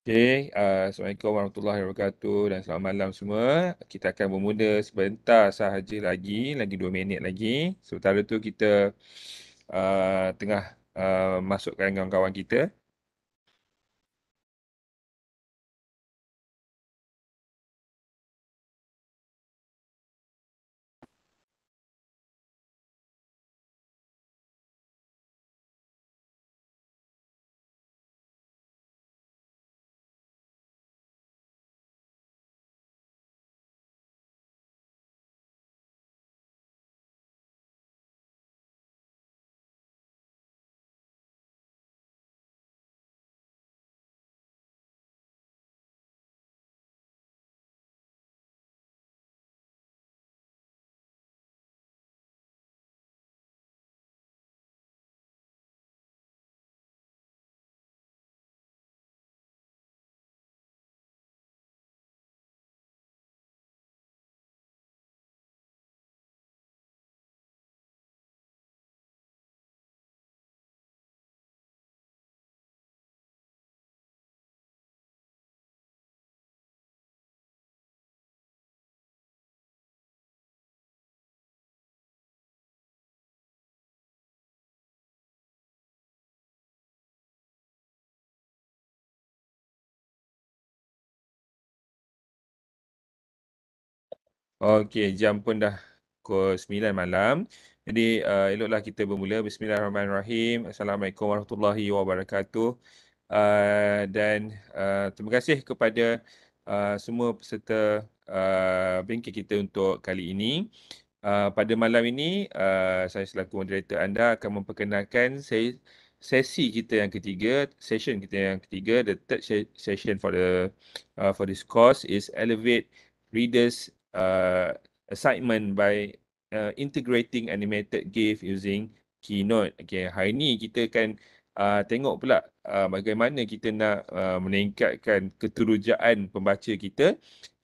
Okay, uh, ah, Assalamualaikum warahmatullahi wabarakatuh dan selamat malam semua. Kita akan bermula sebentar sahaja lagi, lagi dua minit lagi. Sementara tu kita uh, tengah uh, masukkan kawan-kawan kita. Okey, jam pun dah pukul 9 malam. Jadi uh, eloklah kita bermula. Bismillahirrahmanirrahim. Assalamualaikum warahmatullahi wabarakatuh. Uh, dan uh, terima kasih kepada uh, semua peserta uh, bengkel kita untuk kali ini. Uh, pada malam ini, uh, saya selaku moderator anda akan memperkenalkan sesi kita yang ketiga, session kita yang ketiga, the third session for the uh, for this course is Elevate Readers uh, assignment by uh, integrating animated GIF using Keynote. Okay, hari ni kita akan uh, tengok pula uh, bagaimana kita nak uh, meningkatkan keterujaan pembaca kita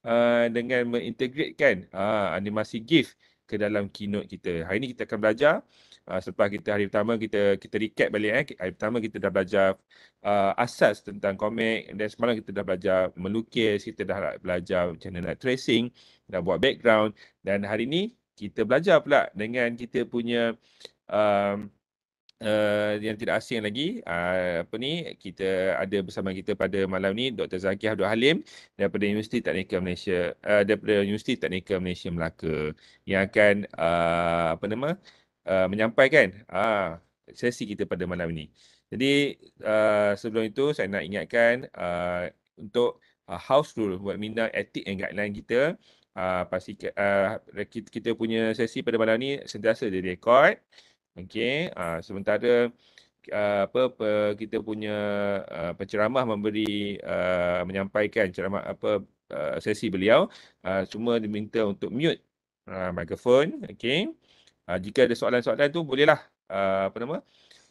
uh, dengan mengintegratkan uh, animasi GIF ke dalam Keynote kita. Hari ni kita akan belajar uh, Ah, selepas kita hari pertama kita kita recap balik eh hari pertama kita dah belajar uh, asas tentang komik dan semalam kita dah belajar melukis kita dah belajar macam mana nak tracing dah buat background dan hari ni kita belajar pula dengan kita punya um, uh, yang tidak asing lagi uh, apa ni kita ada bersama kita pada malam ni Dr. Zakiah Abdul Halim daripada Universiti Teknikal Malaysia uh, daripada Universiti Teknikal Malaysia Melaka yang akan uh, apa nama Uh, menyampaikan uh, sesi kita pada malam ini. Jadi uh, sebelum itu saya nak ingatkan uh, untuk uh, house rule buat minda etik and lain kita uh, pastikan uh, kita punya sesi pada malam ini sentiasa direkod. Okay, uh, sementara uh, apa, apa kita punya uh, penceramah memberi uh, menyampaikan ceramah apa uh, sesi beliau uh, cuma diminta untuk mute uh, microphone, Okay. Ah, jika ada soalan-soalan tu bolehlah uh, apa nama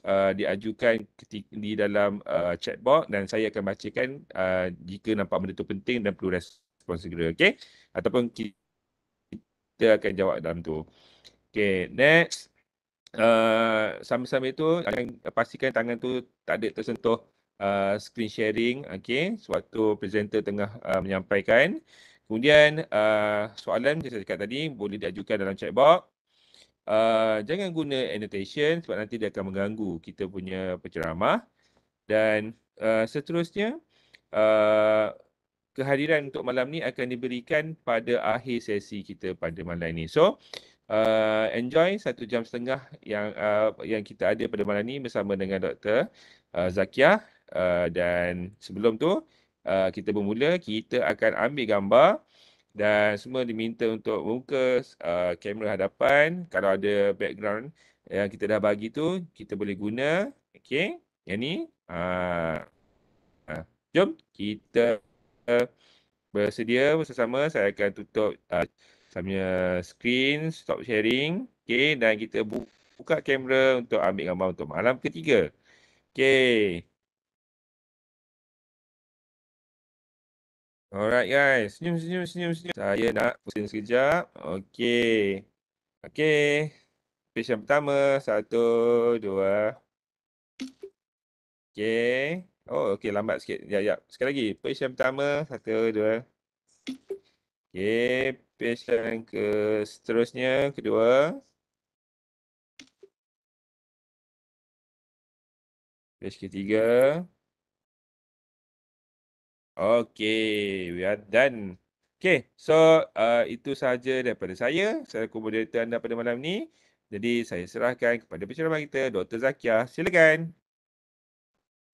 uh, diajukan ketik, di dalam uh, chat box dan saya akan bacakan uh, jika nampak benda tu penting dan perlu respon segera okey ataupun kita akan jawab dalam tu okey next uh, sambil-sambil tu akan pastikan tangan tu tak ada tersentuh Uh, screen sharing okey sewaktu presenter tengah uh, menyampaikan kemudian uh, soalan macam saya cakap tadi boleh diajukan dalam chat box uh, jangan guna annotation sebab nanti dia akan mengganggu kita punya penceramah dan uh, seterusnya uh, kehadiran untuk malam ni akan diberikan pada akhir sesi kita pada malam ini. So, uh, enjoy satu jam setengah yang uh, yang kita ada pada malam ini bersama dengan Dr. Uh, Zakiah uh, dan sebelum tu uh, kita bermula kita akan ambil gambar dan semua diminta untuk buka uh, kamera hadapan kalau ada background yang kita dah bagi tu kita boleh guna okey yang ni uh, uh, jom kita uh, bersedia bersama saya akan tutup uh, samanya screen stop sharing okey dan kita buka kamera untuk ambil gambar untuk malam ketiga okey Alright guys, senyum senyum senyum senyum. Saya nak pusing sekejap. Okay. Okay. Page yang pertama. Satu, dua. Okay. Oh, okay. Lambat sikit. Sekejap, sekejap. Sekali lagi. Page yang pertama. Satu, dua. Okay. Page yang ke seterusnya. Kedua. Page ketiga. Okay, we are done. Okay, so uh, itu sahaja daripada saya. Saya kumpul anda pada malam ini. Jadi saya serahkan kepada penceramah kita, Dr. Zakia. Silakan.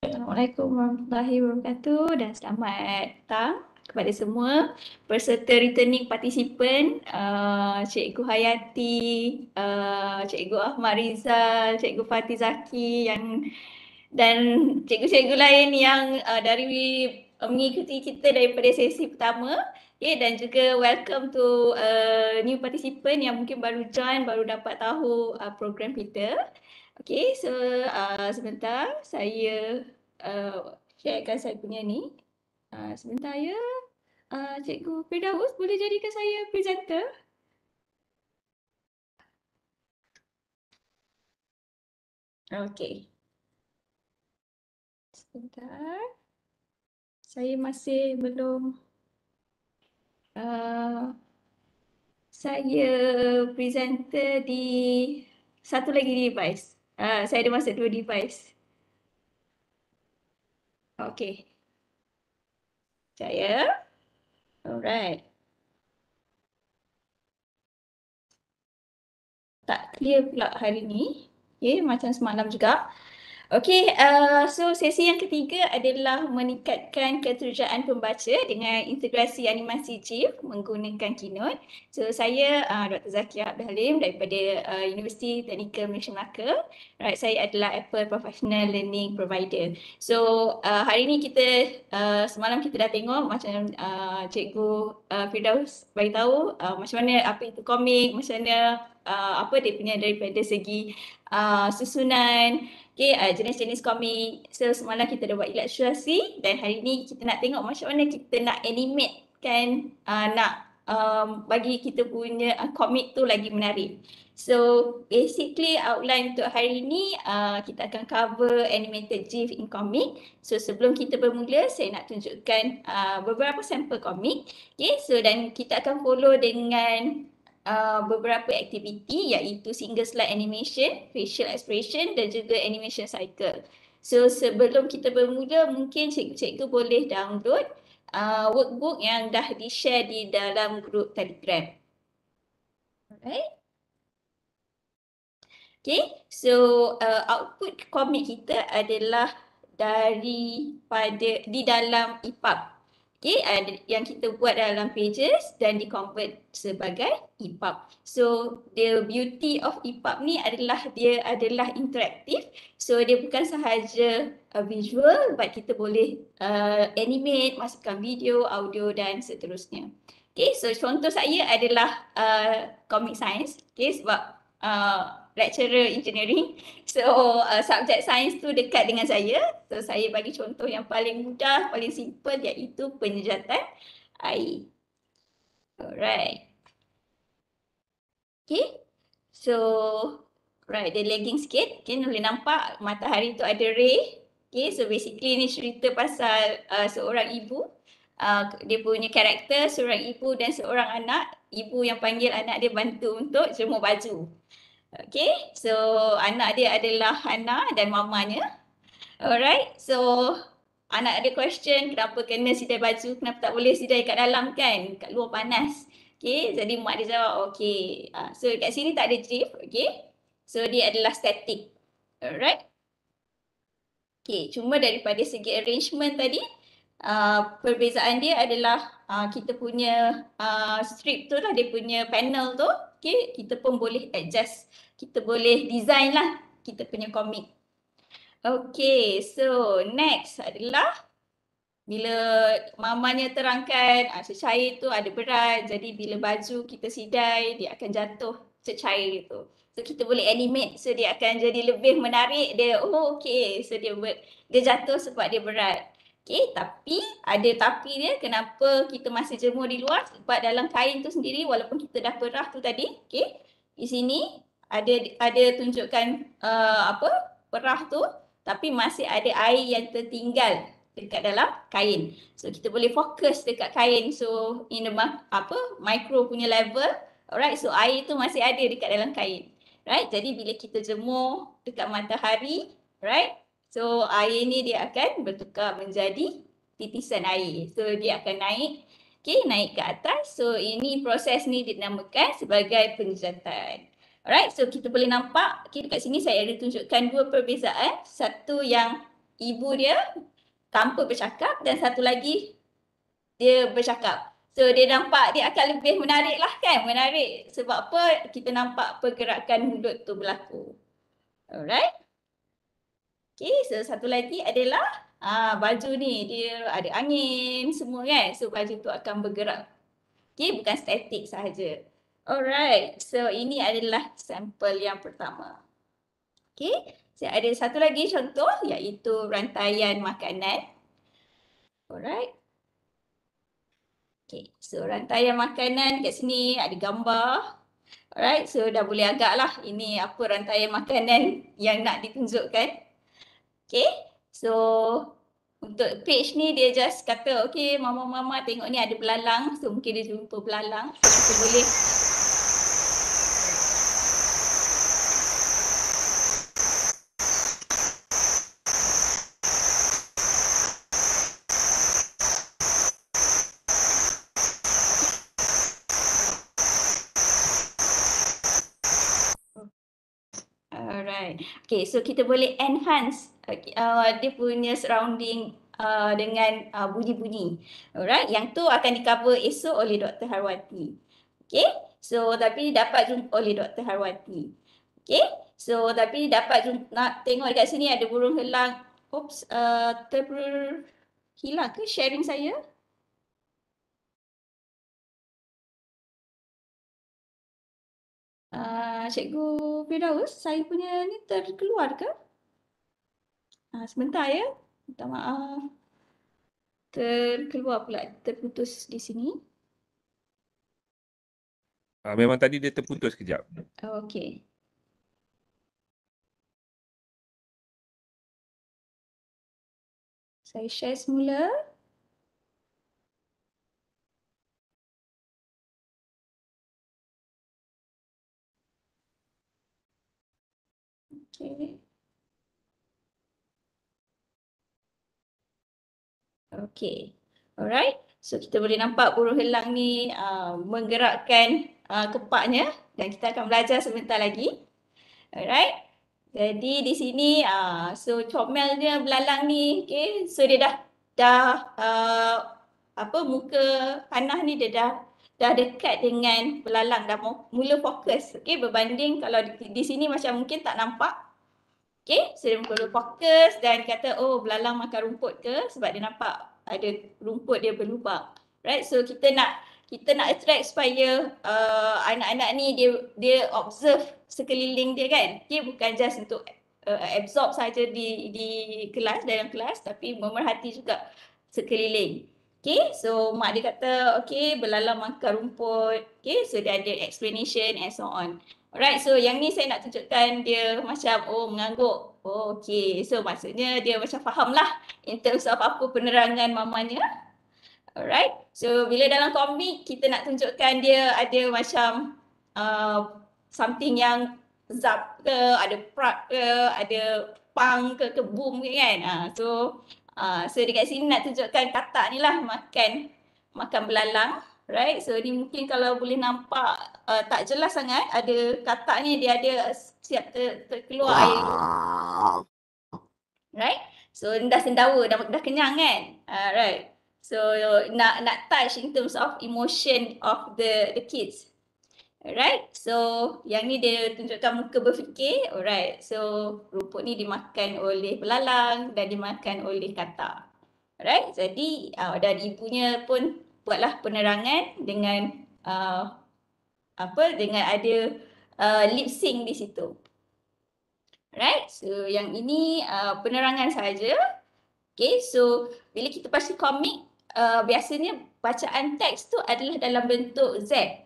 Assalamualaikum warahmatullahi wabarakatuh dan selamat datang kepada semua peserta returning participant uh, Cikgu Hayati, uh, Cikgu Ahmad Rizal, Cikgu Fatizaki yang dan cikgu-cikgu lain yang uh, dari mengikuti kita daripada sesi pertama yeah, dan juga welcome to uh, new participant yang mungkin baru join, baru dapat tahu uh, program kita. Okay, so uh, sebentar saya uh, sharekan saya punya ni. Uh, sebentar ya. Uh, Cikgu Firdaus boleh jadikan saya presenter? Okay. Sebentar saya masih belum uh, saya presenter di satu lagi device. Uh, saya ada masuk dua device. Okay, Saya. Alright. Tak clear pula hari ni. Okay, ya, macam semalam juga. Okey, uh, so sesi yang ketiga adalah meningkatkan keterjaan pembaca dengan integrasi animasi GIF menggunakan Keynote. So saya uh, Dr. Zakia Abdul Halim daripada uh, Universiti Teknikal Malaysia Melaka. Right, saya adalah Apple Professional Learning Provider. So uh, hari ini kita uh, semalam kita dah tengok macam uh, cikgu uh, Firdaus bagi tahu uh, macam mana apa itu komik, macam mana uh, apa dia punya daripada segi uh, susunan Okay, uh, jenis-jenis komik. So semalam kita dah buat ilustrasi dan hari ni kita nak tengok macam mana kita nak animate kan uh, nak um, bagi kita punya uh, komik tu lagi menarik. So basically outline untuk hari ni uh, kita akan cover animated GIF in comic. So sebelum kita bermula saya nak tunjukkan uh, beberapa sampel komik. Okay so dan kita akan follow dengan uh, beberapa aktiviti iaitu single slide animation, facial expression dan juga animation cycle. So sebelum kita bermula mungkin cikgu-cikgu boleh download uh, workbook yang dah di-share di dalam grup Telegram. Alright. Okay, so uh, output komik kita adalah dari pada di dalam EPUB Okay, and yang kita buat dalam pages dan di convert sebagai EPUB. So, the beauty of EPUB ni adalah dia adalah interaktif. So, dia bukan sahaja uh, visual but kita boleh uh, animate, masukkan video, audio dan seterusnya. Okay, so contoh saya adalah uh, Comic Science. Okay, sebab uh, lecturer engineering. So uh, subjek sains tu dekat dengan saya. So saya bagi contoh yang paling mudah, paling simple iaitu penjejatan air. Alright. Okay. So right, dia lagging sikit. Okay, boleh nampak matahari tu ada ray. Okay, so basically ni cerita pasal uh, seorang ibu uh, dia punya karakter seorang ibu dan seorang anak ibu yang panggil anak dia bantu untuk jemur baju okay so anak dia adalah Hana dan mamanya alright so anak ada question kenapa kena sidai baju kenapa tak boleh sidai kat dalam kan kat luar panas okay jadi mak dia jawab okay uh, so kat sini tak ada jeep okay so dia adalah static alright Okay, cuma daripada segi arrangement tadi, Ah, perbezaan dia adalah uh, kita punya uh, strip tu lah dia punya panel tu okay, kita pun boleh adjust kita boleh design lah kita punya komik Okay, so next adalah bila mamanya terangkan secair tu ada berat jadi bila baju kita sidai dia akan jatuh secair tu. So kita boleh animate so dia akan jadi lebih menarik dia oh okay so dia ber, dia jatuh sebab dia berat. Okay tapi ada tapi dia kenapa kita masih jemur di luar sebab dalam kain tu sendiri walaupun kita dah perah tu tadi okay di sini ada ada tunjukkan uh, apa perah tu tapi masih ada air yang tertinggal dekat dalam kain. So kita boleh fokus dekat kain so in the apa micro punya level alright so air tu masih ada dekat dalam kain. Right? Jadi bila kita jemur dekat matahari, right? So air ni dia akan bertukar menjadi titisan air. So dia akan naik okay, naik ke atas. So ini proses ni dinamakan sebagai penjantan. Alright, so kita boleh nampak okay, dekat sini saya ada tunjukkan dua perbezaan. Satu yang ibu dia tanpa bercakap dan satu lagi dia bercakap. So dia nampak dia akan lebih menarik lah kan? Menarik sebab apa kita nampak pergerakan mulut tu berlaku. Alright. Okay, so satu lagi adalah ah baju ni dia ada angin semua kan. So baju tu akan bergerak. Okay, bukan statik sahaja. Alright, so ini adalah sampel yang pertama. Okay, saya so, ada satu lagi contoh iaitu rantaian makanan. Alright. Okay, so rantaian makanan kat sini ada gambar. Alright, so dah boleh agak lah ini apa rantaian makanan yang nak ditunjukkan. Okay, so untuk page ni dia just kata okay mama-mama tengok ni ada belalang so mungkin dia jumpa belalang kita boleh Alright. Okay, so kita boleh enhance okay, uh, dia punya surrounding uh, dengan uh, bunyi-bunyi. Alright, yang tu akan di-cover esok oleh Dr. Harwati. Okay, so tapi dapat jumpa oleh Dr. Harwati. Okay, so tapi dapat jumpa, nak tengok dekat sini ada burung helang. Oops, uh, terhilang ke sharing saya? Uh, Cikgu Firdaus, saya punya ni terkeluar ke? Ha, sebentar ya. Minta maaf. Terkeluar pula. Terputus di sini. Uh, memang tadi dia terputus kejap. Oh, okay. Saya share semula. Okay. Okay. Alright. So kita boleh nampak burung helang ni uh, menggerakkan uh, kepaknya dan kita akan belajar sebentar lagi. Alright. Jadi di sini uh, so comel dia belalang ni okay. So dia dah dah uh, apa muka panah ni dia dah dah dekat dengan belalang dah mula fokus okay berbanding kalau di, di sini macam mungkin tak nampak okay so dia mula fokus dan kata oh belalang makan rumput ke sebab dia nampak ada rumput dia berlubang right so kita nak kita nak attract supaya uh, anak-anak ni dia dia observe sekeliling dia kan dia bukan just untuk uh, absorb saja di di kelas dalam kelas tapi memerhati juga sekeliling Okay, so mak dia kata, okay, belalang makan rumput. Okay, so dia ada explanation and so on. Alright, so yang ni saya nak tunjukkan dia macam, oh, mengangguk. Okay, so maksudnya dia macam faham lah in terms of apa penerangan mamanya. Alright, so bila dalam komik kita nak tunjukkan dia ada macam uh, something yang zap ke, ada prak ke, ada pang ke, ke boom ke kan. Uh, so, uh, so dekat sini nak tunjukkan katak ni lah makan, makan belalang. Right, so ni mungkin kalau boleh nampak uh, tak jelas sangat ada katak ni dia ada siap ter, terkeluar air. Right, so ni dah sendawa, dah, dah kenyang kan? Uh, right, so nak nak touch in terms of emotion of the the kids. Right, so yang ni dia tunjukkan muka berfikir. Right, so rumput ni dimakan oleh belalang dan dimakan oleh katak. Right, jadi uh, dan ibunya pun buatlah penerangan dengan uh, apa dengan ada uh, lip sync di situ. Right? So yang ini uh, penerangan saja. Okay, so bila kita baca komik, uh, biasanya bacaan teks tu adalah dalam bentuk Z.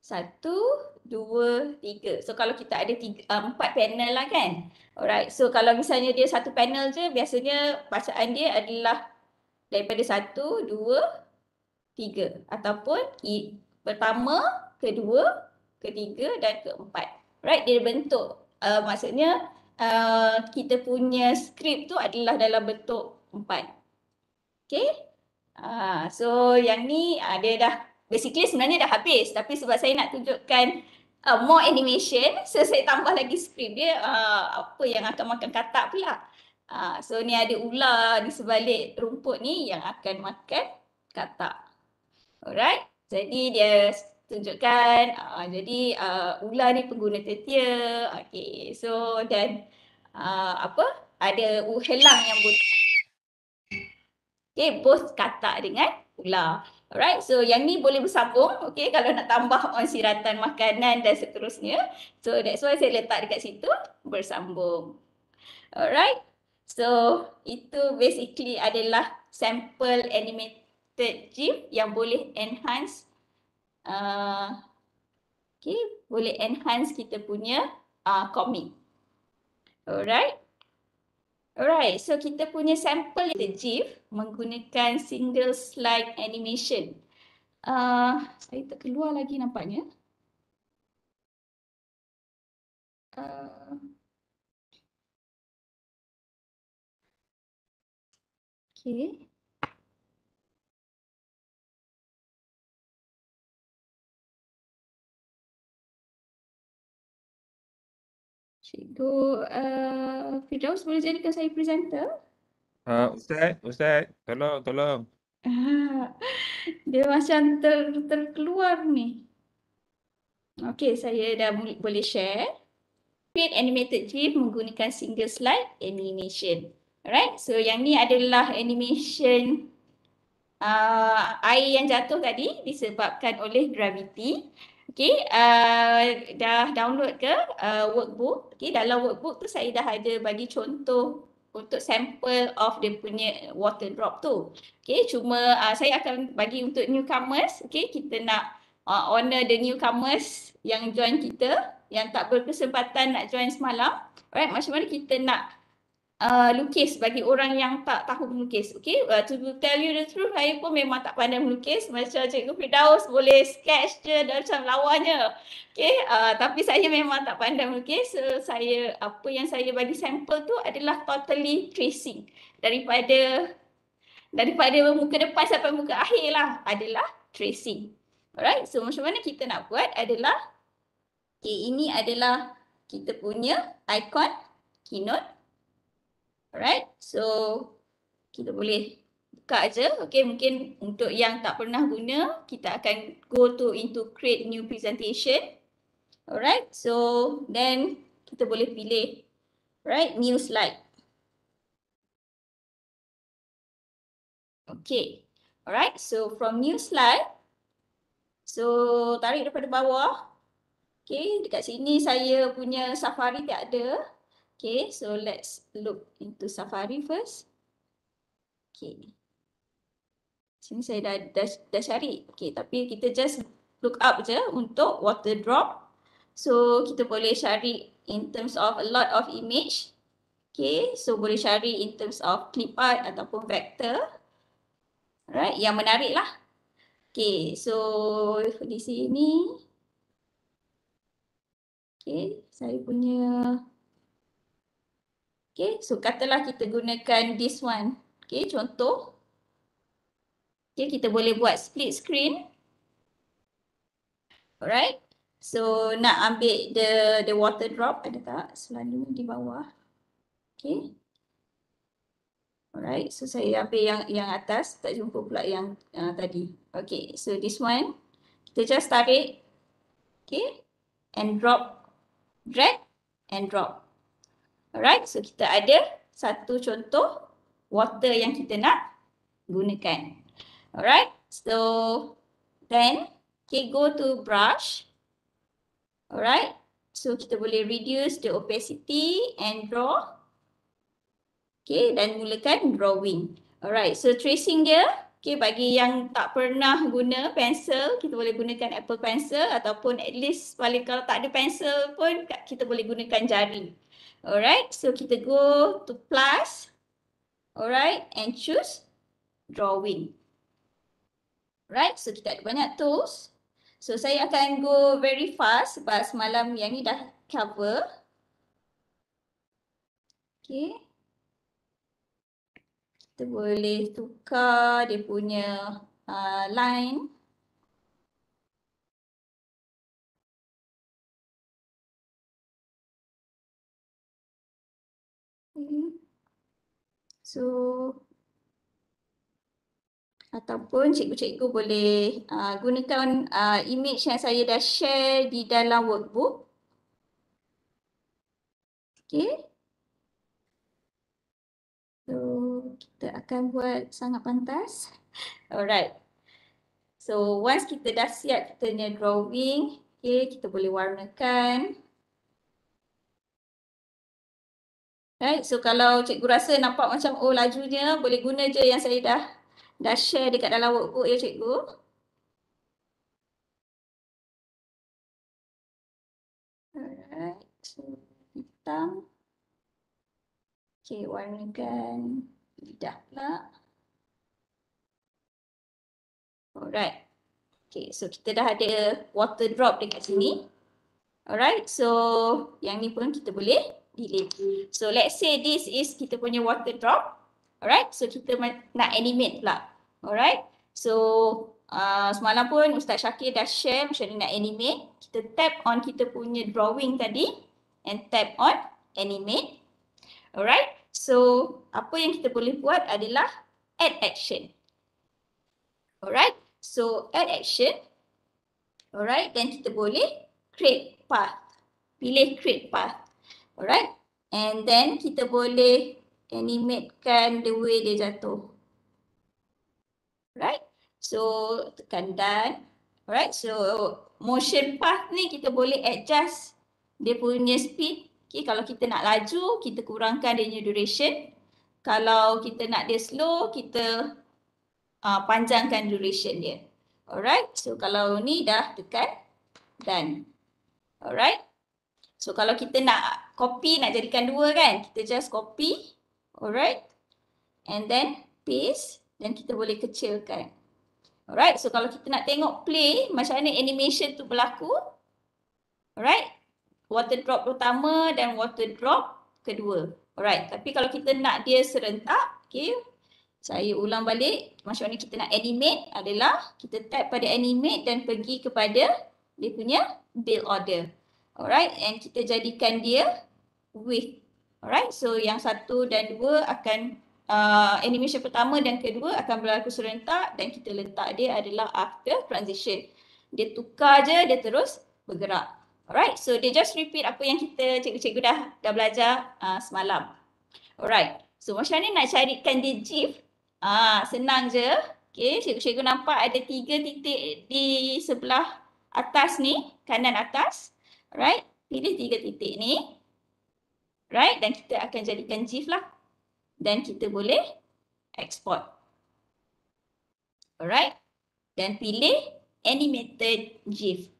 Satu, dua, tiga. So kalau kita ada tiga, uh, empat panel lah kan? Alright, so kalau misalnya dia satu panel je, biasanya bacaan dia adalah daripada satu, dua, tiga ataupun i, pertama, kedua, ketiga dan keempat. Right? Dia bentuk uh, maksudnya uh, kita punya skrip tu adalah dalam bentuk empat. Okay? Uh, so yang ni uh, dia dah basically sebenarnya dah habis tapi sebab saya nak tunjukkan uh, more animation so saya tambah lagi skrip dia uh, apa yang akan makan katak pula. Uh, so ni ada ular di sebalik rumput ni yang akan makan katak. Alright, jadi dia tunjukkan uh, jadi uh, ular ni pengguna tertia. Okay, so dan uh, apa ada uhelang yang boleh. Okay, bos kata dengan ular. Alright, so yang ni boleh bersambung. Okay, kalau nak tambah on siratan makanan dan seterusnya. So that's why saya letak dekat situ bersambung. Alright, so itu basically adalah sampel animated third gift yang boleh enhance uh, okay, boleh enhance kita punya uh, commit. Alright. Alright, so kita punya sampel the GIF menggunakan single slide animation. Uh, saya tak keluar lagi nampaknya. Uh, okay. Cikgu uh, Firdaus boleh jadikan saya presenter? Uh, Ustaz, Ustaz, tolong, tolong. Dia macam ter, terkeluar ni. Okey, saya dah boleh share. Paint animated GIF menggunakan single slide animation. Alright, so yang ni adalah animation uh, air yang jatuh tadi disebabkan oleh gravity. Okay, uh, dah download ke uh, workbook? Okay, dalam workbook tu saya dah ada bagi contoh untuk sampel of dia punya water drop tu. Okay, cuma uh, saya akan bagi untuk newcomers. Okay, kita nak uh, honor the newcomers yang join kita yang tak berkesempatan nak join semalam. Alright, macam mana kita nak uh, lukis bagi orang yang tak tahu melukis. Okay, uh, to tell you the truth, saya pun memang tak pandai melukis. Macam Cikgu Fidaus boleh sketch je dan macam lawanya. Okay, uh, tapi saya memang tak pandai melukis. So, saya, apa yang saya bagi sampel tu adalah totally tracing. Daripada daripada muka depan sampai muka akhir lah adalah tracing. Alright, so macam mana kita nak buat adalah Okay, ini adalah kita punya icon keynote Alright, so kita boleh buka aja. Okay, mungkin untuk yang tak pernah guna, kita akan go to into create new presentation. Alright, so then kita boleh pilih right new slide. Okay, alright, so from new slide, so tarik daripada bawah. Okay, dekat sini saya punya safari tak ada. Okay, so let's look into Safari first. Okay. Sini saya dah, dah, dah cari. Okay, tapi kita just look up je untuk water drop. So, kita boleh cari in terms of a lot of image. Okay, so boleh cari in terms of clip art ataupun vector. Alright, yang menarik lah. Okay, so di sini. Okay, saya punya Okay, so katalah kita gunakan this one. Okay, contoh. Okay, kita boleh buat split screen. Alright. So, nak ambil the the water drop ada tak? Selalu di bawah. Okay. Alright, so saya ambil yang yang atas. Tak jumpa pula yang uh, tadi. Okay, so this one. Kita just tarik. Okay. And drop. Drag and drop. Alright, so kita ada satu contoh water yang kita nak gunakan. Alright, so then okay, go to brush. Alright, so kita boleh reduce the opacity and draw. Okay, dan mulakan drawing. Alright, so tracing dia. Okay, bagi yang tak pernah guna pencil, kita boleh gunakan Apple Pencil ataupun at least paling kalau tak ada pencil pun kita boleh gunakan jari. Alright, so kita go to plus. Alright, and choose drawing. Right, so kita ada banyak tools. So saya akan go very fast sebab semalam yang ni dah cover. Okay. Kita boleh tukar dia punya uh, line. So ataupun cikgu-cikgu boleh uh, gunakan uh, image yang saya dah share di dalam workbook. Okay. So kita akan buat sangat pantas. Alright. So once kita dah siap kita punya drawing, okay, kita boleh warnakan. Okay. Right? Eh, so kalau cikgu rasa nampak macam oh lajunya boleh guna je yang saya dah dah share dekat dalam workbook ya cikgu. Alright. So, hitam. Okay, warnakan lidah pula. Alright. Okay, so kita dah ada water drop dekat sini. Alright, so yang ni pun kita boleh delay. So let's say this is kita punya water drop. Alright, so kita nak animate pula. Alright, so uh, semalam pun Ustaz Syakir dah share macam ni nak animate. Kita tap on kita punya drawing tadi and tap on animate. Alright, so apa yang kita boleh buat adalah add action. Alright, so add action. Alright, then kita boleh create path. Pilih create path. Alright. And then kita boleh animatekan the way dia jatuh. Alright. So tekan done. Alright. So motion path ni kita boleh adjust dia punya speed. Okay. Kalau kita nak laju, kita kurangkan dia punya duration. Kalau kita nak dia slow, kita uh, panjangkan duration dia. Alright. So kalau ni dah tekan dan. Alright. So kalau kita nak copy nak jadikan dua kan, kita just copy. Alright. And then paste dan kita boleh kecilkan. Alright. So kalau kita nak tengok play macam mana animation tu berlaku. Alright. Water drop pertama dan water drop kedua. Alright. Tapi kalau kita nak dia serentak, okay. Saya ulang balik macam mana kita nak animate adalah kita tap pada animate dan pergi kepada dia punya build order. Alright, and kita jadikan dia width. Alright, so yang satu dan dua akan uh, animation pertama dan kedua akan berlaku serentak dan kita letak dia adalah after transition. Dia tukar je, dia terus bergerak. Alright, so dia just repeat apa yang kita cikgu-cikgu dah dah belajar uh, semalam. Alright, so macam ni nak carikan dia GIF. Ah, senang je. Okay, cikgu-cikgu nampak ada tiga titik di sebelah atas ni, kanan atas. Right? Pilih tiga titik ni. Right? Dan kita akan jadikan GIF lah. Dan kita boleh export. Alright? Dan pilih animated GIF.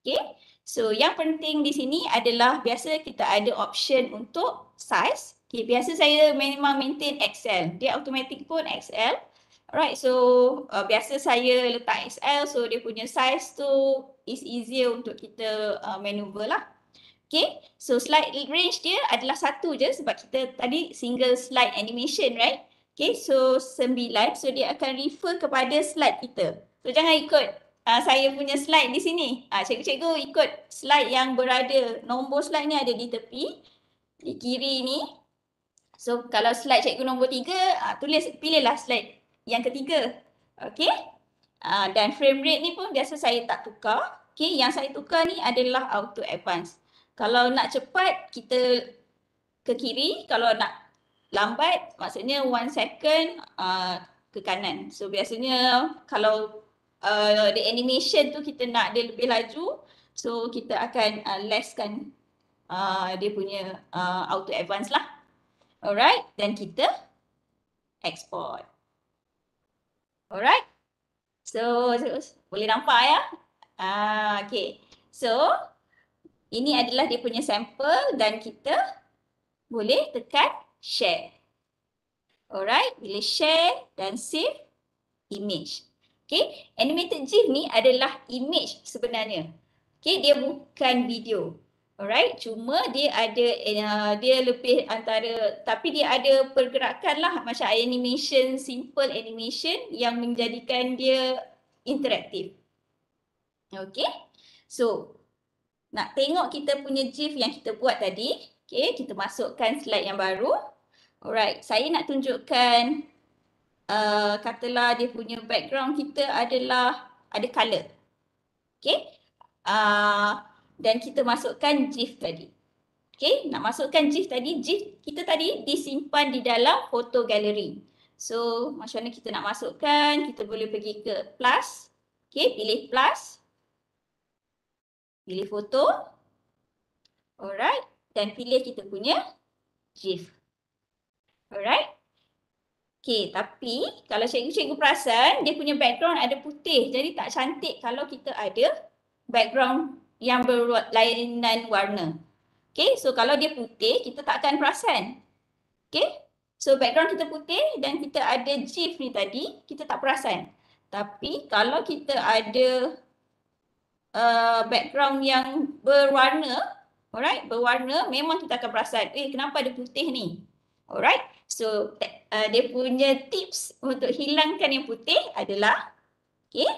Okay? So yang penting di sini adalah biasa kita ada option untuk size. Okay, biasa saya memang maintain XL. Dia automatic pun XL. Alright, so uh, biasa saya letak XL so dia punya size tu is easier untuk kita uh, maneuver lah. Okay, so slide range dia adalah satu je sebab kita tadi single slide animation right. Okay, so sembilan. So dia akan refer kepada slide kita. So jangan ikut uh, saya punya slide di sini. Uh, cikgu-cikgu ikut slide yang berada, nombor slide ni ada di tepi, di kiri ni. So kalau slide cikgu nombor tiga, uh, tulis, pilihlah slide yang ketiga. Okey. Uh, dan frame rate ni pun biasa saya tak tukar. Okey, yang saya tukar ni adalah auto advance. Kalau nak cepat, kita ke kiri. Kalau nak lambat, maksudnya one second uh, ke kanan. So biasanya kalau uh, the animation tu kita nak dia lebih laju, so kita akan uh, lesskan uh, dia punya uh, auto advance lah. Alright, then kita export. Alright. So, so, so boleh nampak ya? Ah, okay. So ini adalah dia punya sampel dan kita boleh tekan share. Alright. Bila share dan save image. Okay. Animated GIF ni adalah image sebenarnya. Okay. Dia bukan video. Alright, cuma dia ada uh, dia lebih antara tapi dia ada pergerakan lah macam animation, simple animation yang menjadikan dia interaktif. Okay, so nak tengok kita punya GIF yang kita buat tadi. Okay, kita masukkan slide yang baru. Alright, saya nak tunjukkan uh, katalah dia punya background kita adalah ada colour. Okay, uh, dan kita masukkan GIF tadi. Okay, nak masukkan GIF tadi, GIF kita tadi disimpan di dalam foto galeri. So, macam mana kita nak masukkan, kita boleh pergi ke plus. Okay, pilih plus. Pilih foto. Alright, dan pilih kita punya GIF. Alright. Okay, tapi kalau cikgu-cikgu perasan, dia punya background ada putih. Jadi tak cantik kalau kita ada background yang berlainan warna. Okay, so kalau dia putih, kita tak akan perasan. Okay, so background kita putih dan kita ada GIF ni tadi, kita tak perasan. Tapi kalau kita ada uh, background yang berwarna, alright, berwarna memang kita akan perasan, eh kenapa ada putih ni? Alright, so uh, dia punya tips untuk hilangkan yang putih adalah, okay,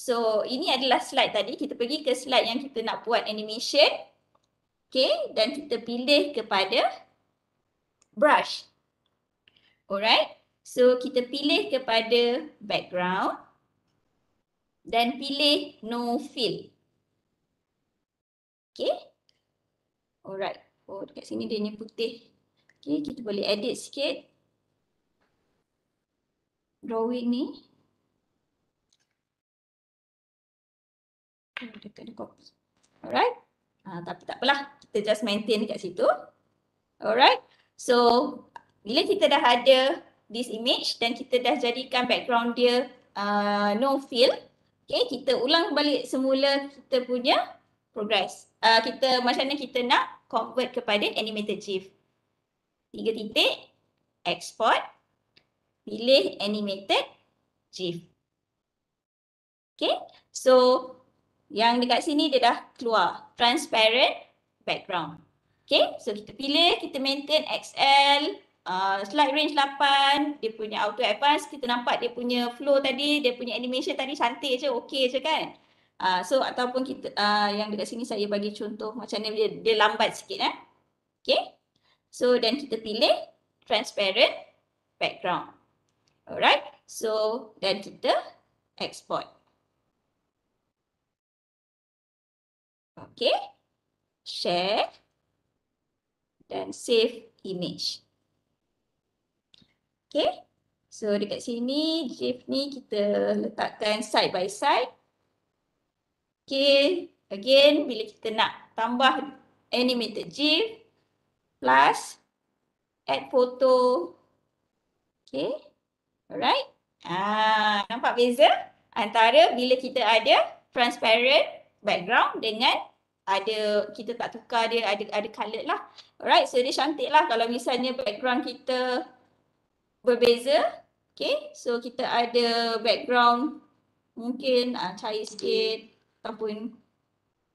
So ini adalah slide tadi. Kita pergi ke slide yang kita nak buat animation. Okay dan kita pilih kepada brush. Alright. So kita pilih kepada background dan pilih no fill. Okay. Alright. Oh dekat sini dia ni putih. Okay kita boleh edit sikit. Drawing ni. Oh, dia kena copy. Alright. Ha, tapi tak apalah. Kita just maintain dekat situ. Alright. So, bila kita dah ada this image dan kita dah jadikan background dia uh, no fill. Okay, kita ulang balik semula kita punya progress. Uh, kita macam mana kita nak convert kepada animated GIF. Tiga titik, export, pilih animated GIF. Okay, so yang dekat sini dia dah keluar. Transparent background. Okay, so kita pilih, kita maintain XL, uh, slide range 8, dia punya auto advance, kita nampak dia punya flow tadi, dia punya animation tadi cantik je, okay je kan. Uh, so ataupun kita uh, yang dekat sini saya bagi contoh macam ni dia, dia lambat sikit eh. Okay, so then kita pilih transparent background. Alright, so then kita export. Okay. Share. Dan save image. Okay. So dekat sini GIF ni kita letakkan side by side. Okay. Again bila kita nak tambah animated GIF plus add photo. Okay. Alright. Ah, nampak beza antara bila kita ada transparent background dengan ada kita tak tukar dia ada ada colored lah. Alright so dia cantik lah kalau misalnya background kita berbeza. Okay so kita ada background mungkin uh, cair sikit ataupun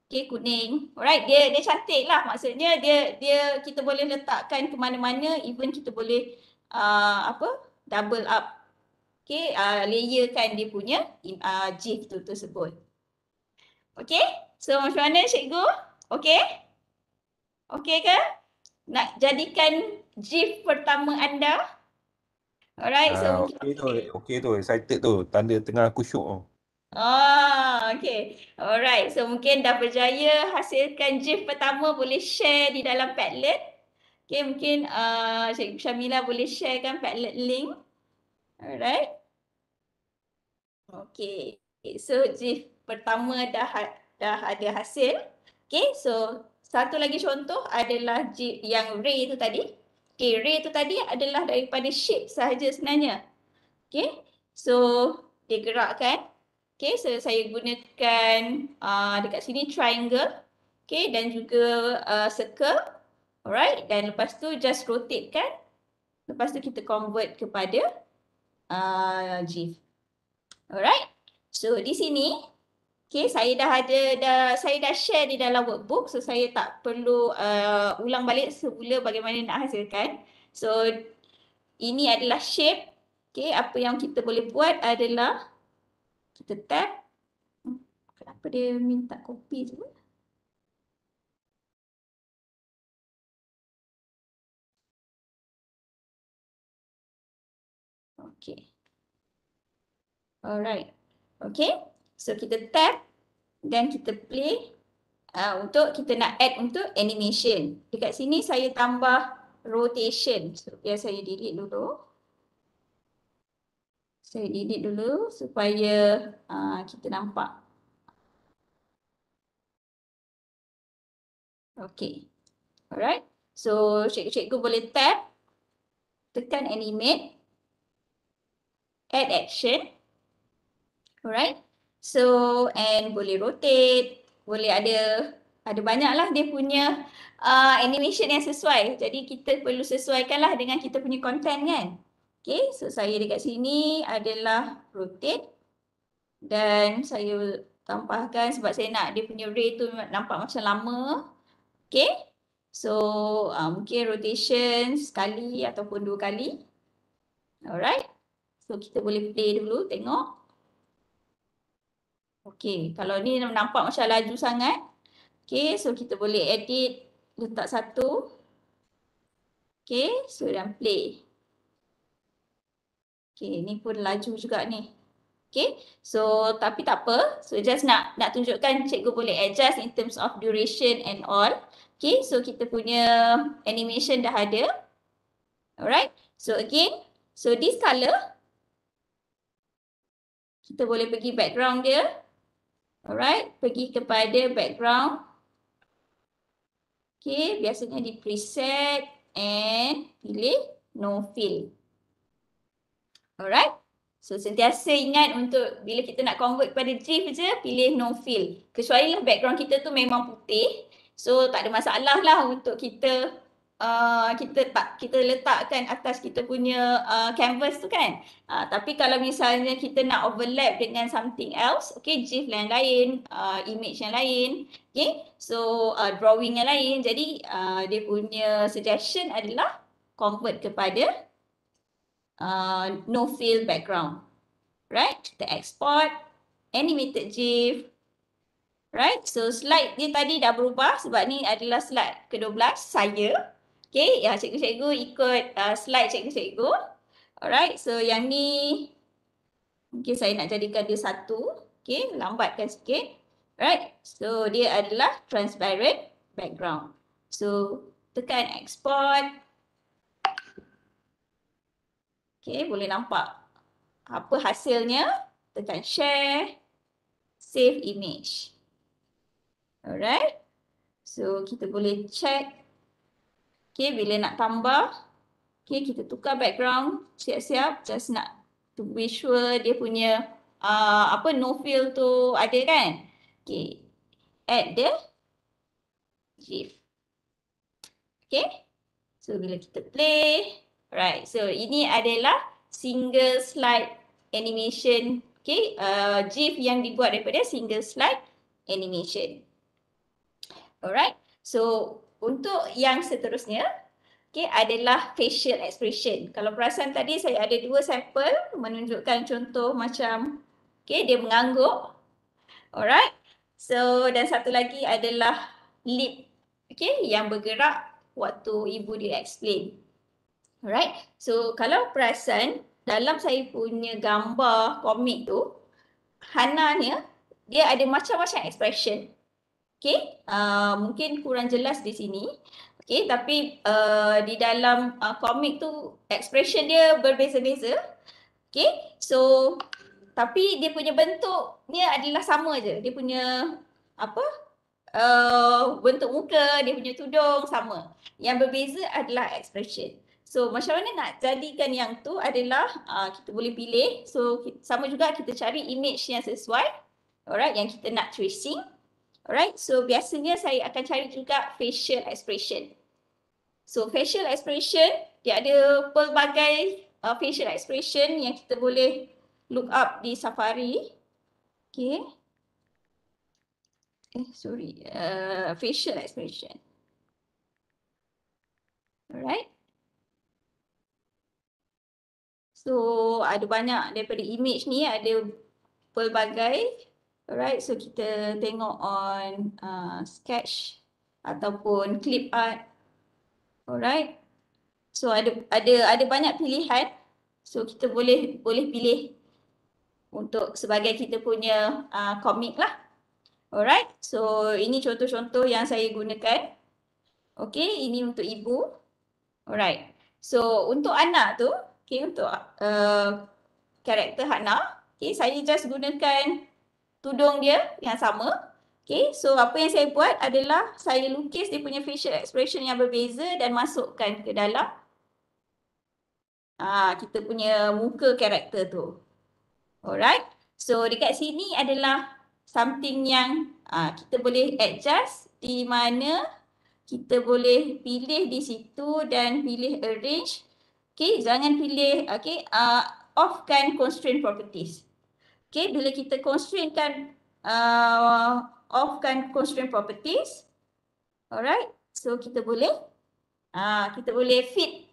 okay kuning. Alright dia dia cantik lah maksudnya dia dia kita boleh letakkan ke mana-mana even kita boleh uh, apa double up okay uh, layerkan dia punya uh, GIF tu tersebut. Okay, So macam mana cikgu? Okey? Okey ke? Nak jadikan GIF pertama anda? Alright, so uh, okey tu, okey tu, excited tu, tanda tengah kusyuk tu. Oh, ah, okay. Alright, so mungkin dah berjaya hasilkan GIF pertama boleh share di dalam Padlet. Okay, mungkin uh, ah, Cikgu Syamila boleh sharekan Padlet link. Alright. Okay, so GIF pertama dah ha- dah ada hasil. Okay, so satu lagi contoh adalah yang ray tu tadi. Okay, ray tu tadi adalah daripada shape sahaja sebenarnya. Okay, so dia gerakkan. Okay, so saya gunakan uh, dekat sini triangle. Okay, dan juga uh, circle. Alright, dan lepas tu just rotate kan. Lepas tu kita convert kepada uh, GIF. Alright, so di sini Okay, saya dah ada, dah saya dah share di dalam workbook so saya tak perlu uh, ulang balik semula bagaimana nak hasilkan. So, ini adalah shape. Okay, apa yang kita boleh buat adalah kita tap. Hmm, kenapa dia minta copy tu? Okay. Alright. Okay. So kita tap dan kita play uh, untuk kita nak add untuk animation. Dekat sini saya tambah rotation. So, biar saya delete dulu. Saya edit dulu supaya uh, kita nampak. Okay. Alright. So cikgu-cikgu boleh tap. Tekan animate. Add action. Alright. So and boleh rotate, boleh ada ada banyaklah dia punya uh, animation yang sesuai. Jadi kita perlu sesuaikanlah dengan kita punya content kan. Okay so saya dekat sini adalah rotate dan saya tambahkan sebab saya nak dia punya ray tu nampak macam lama. Okay so uh, mungkin rotation sekali ataupun dua kali. Alright so kita boleh play dulu tengok. Okey, kalau ni nampak macam laju sangat. Okey, so kita boleh edit letak satu. Okey, so dan play. Okey, ni pun laju juga ni. Okey. So tapi tak apa. So just nak nak tunjukkan cikgu boleh adjust in terms of duration and all. Okey, so kita punya animation dah ada. Alright. So again, so this color kita boleh pergi background dia. Alright, pergi kepada background. Okay, biasanya di preset and pilih no fill. Alright, so sentiasa ingat untuk bila kita nak convert kepada drift je, pilih no fill. Kecuali background kita tu memang putih. So tak ada masalah lah untuk kita uh, kita tak kita letakkan atas kita punya uh, canvas tu kan. Uh, tapi kalau misalnya kita nak overlap dengan something else, okay, GIF yang lain, uh, image yang lain, okay, so uh, drawing yang lain. Jadi uh, dia punya suggestion adalah convert kepada uh, no fill background. Right, the export, animated GIF, right. So slide dia tadi dah berubah sebab ni adalah slide ke-12 saya. Okay, ya cikgu-cikgu ikut uh, slide cikgu-cikgu. Alright, so yang ni mungkin okay, saya nak jadikan dia satu. Okay, lambatkan sikit. Alright, so dia adalah transparent background. So, tekan export. Okay, boleh nampak apa hasilnya. Tekan share, save image. Alright, so kita boleh check Okay, bila nak tambah, okay, kita tukar background siap-siap just nak to be sure dia punya uh, apa no fill tu ada kan. Okay, add the GIF. Okay, so bila kita play, right, so ini adalah single slide animation, okay, uh, GIF yang dibuat daripada single slide animation. Alright, so untuk yang seterusnya, okay, adalah facial expression. Kalau perasan tadi saya ada dua sampel menunjukkan contoh macam okay, dia mengangguk. Alright. So dan satu lagi adalah lip okay, yang bergerak waktu ibu dia explain. Alright. So kalau perasan dalam saya punya gambar komik tu, Hana ni dia ada macam-macam expression. Okey, uh, mungkin kurang jelas di sini. Okey, tapi uh, di dalam uh, komik tu expression dia berbeza-beza. Okey, so tapi dia punya bentuk dia adalah sama je. Dia punya apa? Uh, bentuk muka, dia punya tudung sama. Yang berbeza adalah expression. So macam mana nak jadikan yang tu adalah uh, kita boleh pilih. So sama juga kita cari image yang sesuai. Alright, yang kita nak tracing. Alright, so biasanya saya akan cari juga facial expression. So facial expression, dia ada pelbagai uh, facial expression yang kita boleh look up di Safari. Okay. Eh, sorry. Uh, facial expression. Alright. So ada banyak daripada image ni ada pelbagai Alright, so kita tengok on uh, sketch ataupun clip art. Alright. So ada ada ada banyak pilihan. So kita boleh boleh pilih untuk sebagai kita punya uh, komik lah. Alright. So ini contoh-contoh yang saya gunakan. Okay, ini untuk ibu. Alright. So untuk anak tu, okay, untuk uh, karakter Hana, okay, saya just gunakan tudung dia yang sama. Okay, so apa yang saya buat adalah saya lukis dia punya facial expression yang berbeza dan masukkan ke dalam ah, kita punya muka karakter tu. Alright, so dekat sini adalah something yang ah, kita boleh adjust di mana kita boleh pilih di situ dan pilih arrange. Okay, jangan pilih, okay, uh, ah, offkan constraint properties. Okay, bila kita constrainkan uh, kan constraint properties, alright, so kita boleh uh, kita boleh fit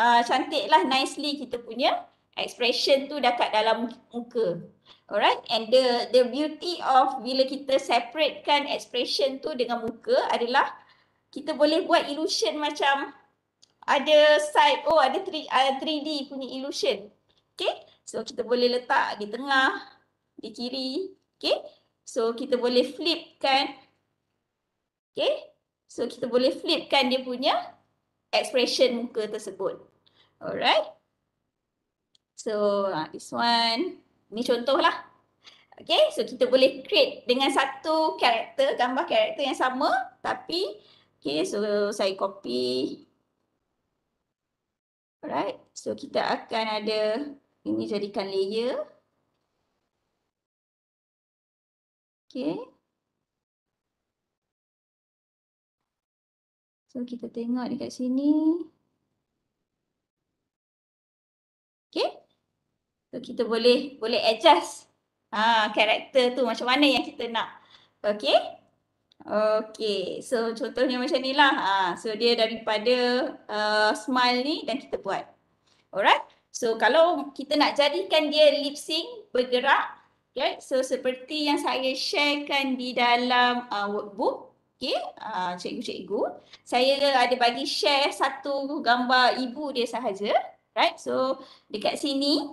uh, cantiklah nicely kita punya expression tu dekat dalam muka. Alright, and the the beauty of bila kita separatekan expression tu dengan muka adalah kita boleh buat illusion macam ada side, oh ada 3, uh, 3D punya illusion. Okay, So kita boleh letak di tengah, di kiri. Okay. So kita boleh flipkan. Okay. So kita boleh flipkan dia punya expression muka tersebut. Alright. So ah, this one. Ni contoh lah. Okay. So kita boleh create dengan satu karakter, gambar karakter yang sama. Tapi, okay. So saya copy. Alright. So kita akan ada ini jadikan layer. Okay. So kita tengok dekat sini. Okay. So kita boleh boleh adjust ah, karakter ha, tu macam mana yang kita nak. Okay. Okay. So contohnya macam ni lah. Ha, so dia daripada uh, smile ni dan kita buat. Alright. So kalau kita nak jadikan dia lip sync bergerak, okay? So seperti yang saya sharekan di dalam uh, workbook, okay? Uh, cikgu-cikgu, saya ada bagi share satu gambar ibu dia sahaja, right? So dekat sini,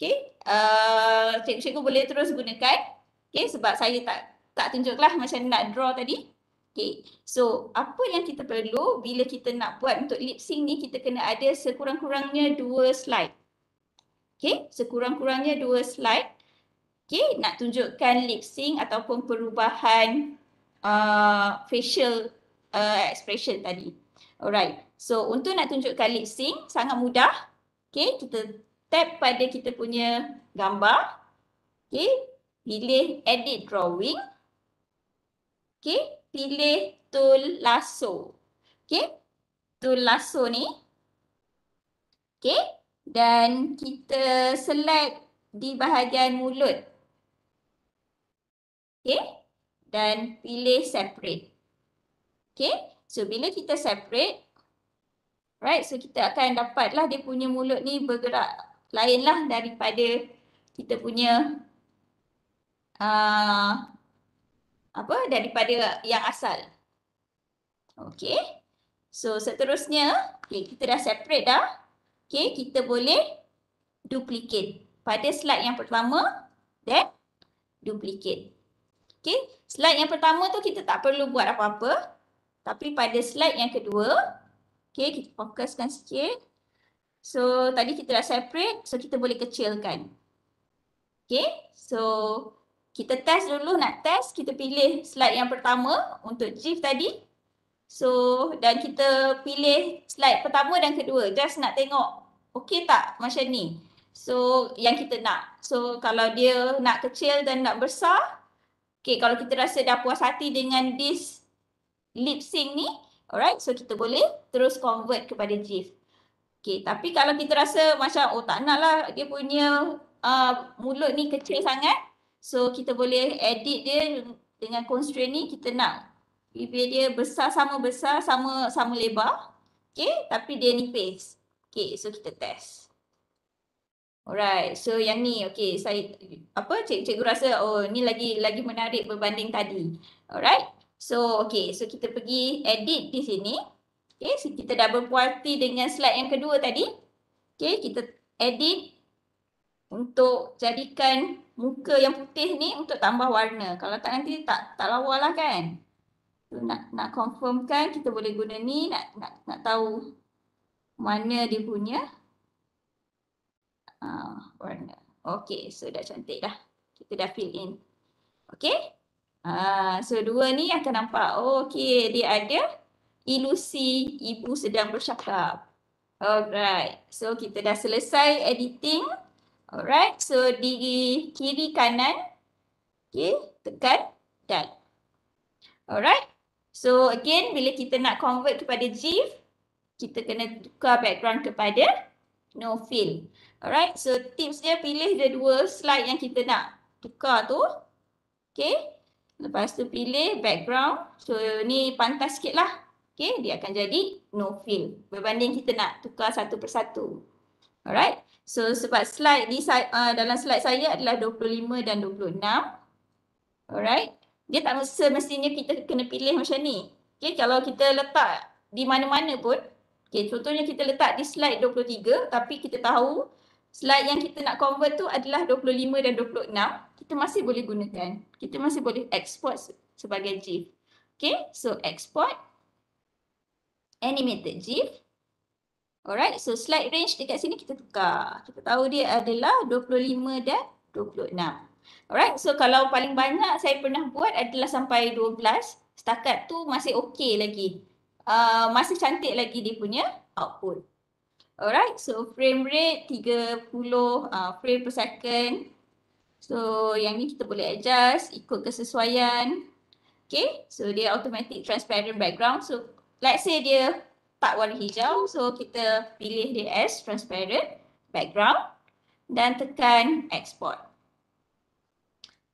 okay? Uh, cikgu-cikgu boleh terus gunakan, okay? Sebab saya tak tak tunjuklah macam nak draw tadi. Okay. So apa yang kita perlu bila kita nak buat untuk lip sync ni kita kena ada sekurang-kurangnya dua slide. Okay. Sekurang-kurangnya dua slide. Okay. Nak tunjukkan lip sync ataupun perubahan uh, facial uh, expression tadi. Alright. So untuk nak tunjukkan lip sync sangat mudah. Okay. Kita tap pada kita punya gambar. Okay. Pilih edit drawing. Okay pilih tool lasso. Okay. Tool lasso ni. Okay. Dan kita select di bahagian mulut. Okay. Dan pilih separate. Okay. So bila kita separate. Right. So kita akan dapatlah dia punya mulut ni bergerak lainlah daripada kita punya uh, apa daripada yang asal. Okey. So seterusnya, okay, kita dah separate dah. Okey, kita boleh duplicate. Pada slide yang pertama, then duplicate. Okey, slide yang pertama tu kita tak perlu buat apa-apa. Tapi pada slide yang kedua, okey, kita fokuskan sikit. So tadi kita dah separate, so kita boleh kecilkan. Okey, so kita test dulu nak test kita pilih slide yang pertama untuk GIF tadi so dan kita pilih slide pertama dan kedua just nak tengok okey tak macam ni so yang kita nak so kalau dia nak kecil dan nak besar okey kalau kita rasa dah puas hati dengan this lip sync ni alright so kita boleh terus convert kepada GIF okey tapi kalau kita rasa macam oh tak nak lah dia punya uh, mulut ni kecil sangat So kita boleh edit dia dengan constraint ni kita nak bibir dia besar sama besar sama sama lebar. Okay tapi dia nipis. Okay so kita test. Alright so yang ni okay saya apa cik, cikgu rasa oh ni lagi lagi menarik berbanding tadi. Alright so okay so kita pergi edit di sini. Okay so kita dah berpuati dengan slide yang kedua tadi. Okay kita edit untuk jadikan muka yang putih ni untuk tambah warna. Kalau tak nanti tak tak lawalah kan. So, nak nak confirmkan kita boleh guna ni nak nak nak tahu mana dia punya uh, warna. Okay, so dah cantik dah. Kita dah fill in. Okey? uh, so dua ni akan nampak. Oh, okey, dia ada ilusi ibu sedang bercakap. Alright. So kita dah selesai editing. Alright, so di kiri kanan, okay, tekan dan. Alright, so again bila kita nak convert kepada GIF, kita kena tukar background kepada no fill. Alright, so tips dia pilih the dua slide yang kita nak tukar tu. Okay, lepas tu pilih background. So ni pantas sikit lah. Okay, dia akan jadi no fill berbanding kita nak tukar satu persatu. Alright. So sebab slide di uh, dalam slide saya adalah 25 dan 26. Alright. Dia tak mesti, mestinya kita kena pilih macam ni. Okay kalau kita letak di mana-mana pun. Okay contohnya kita letak di slide 23 tapi kita tahu slide yang kita nak convert tu adalah 25 dan 26. Kita masih boleh gunakan. Kita masih boleh export sebagai GIF. Okay so export animated GIF. Alright, so slide range dekat sini kita tukar. Kita tahu dia adalah 25 dan 26. Alright, so kalau paling banyak saya pernah buat adalah sampai 12. Setakat tu masih okay lagi. Uh, masih cantik lagi dia punya output. Alright, so frame rate 30 uh, ah, frame per second. So yang ni kita boleh adjust ikut kesesuaian. Okay, so dia automatic transparent background. So let's say dia part warna hijau. So kita pilih dia as transparent background dan tekan export.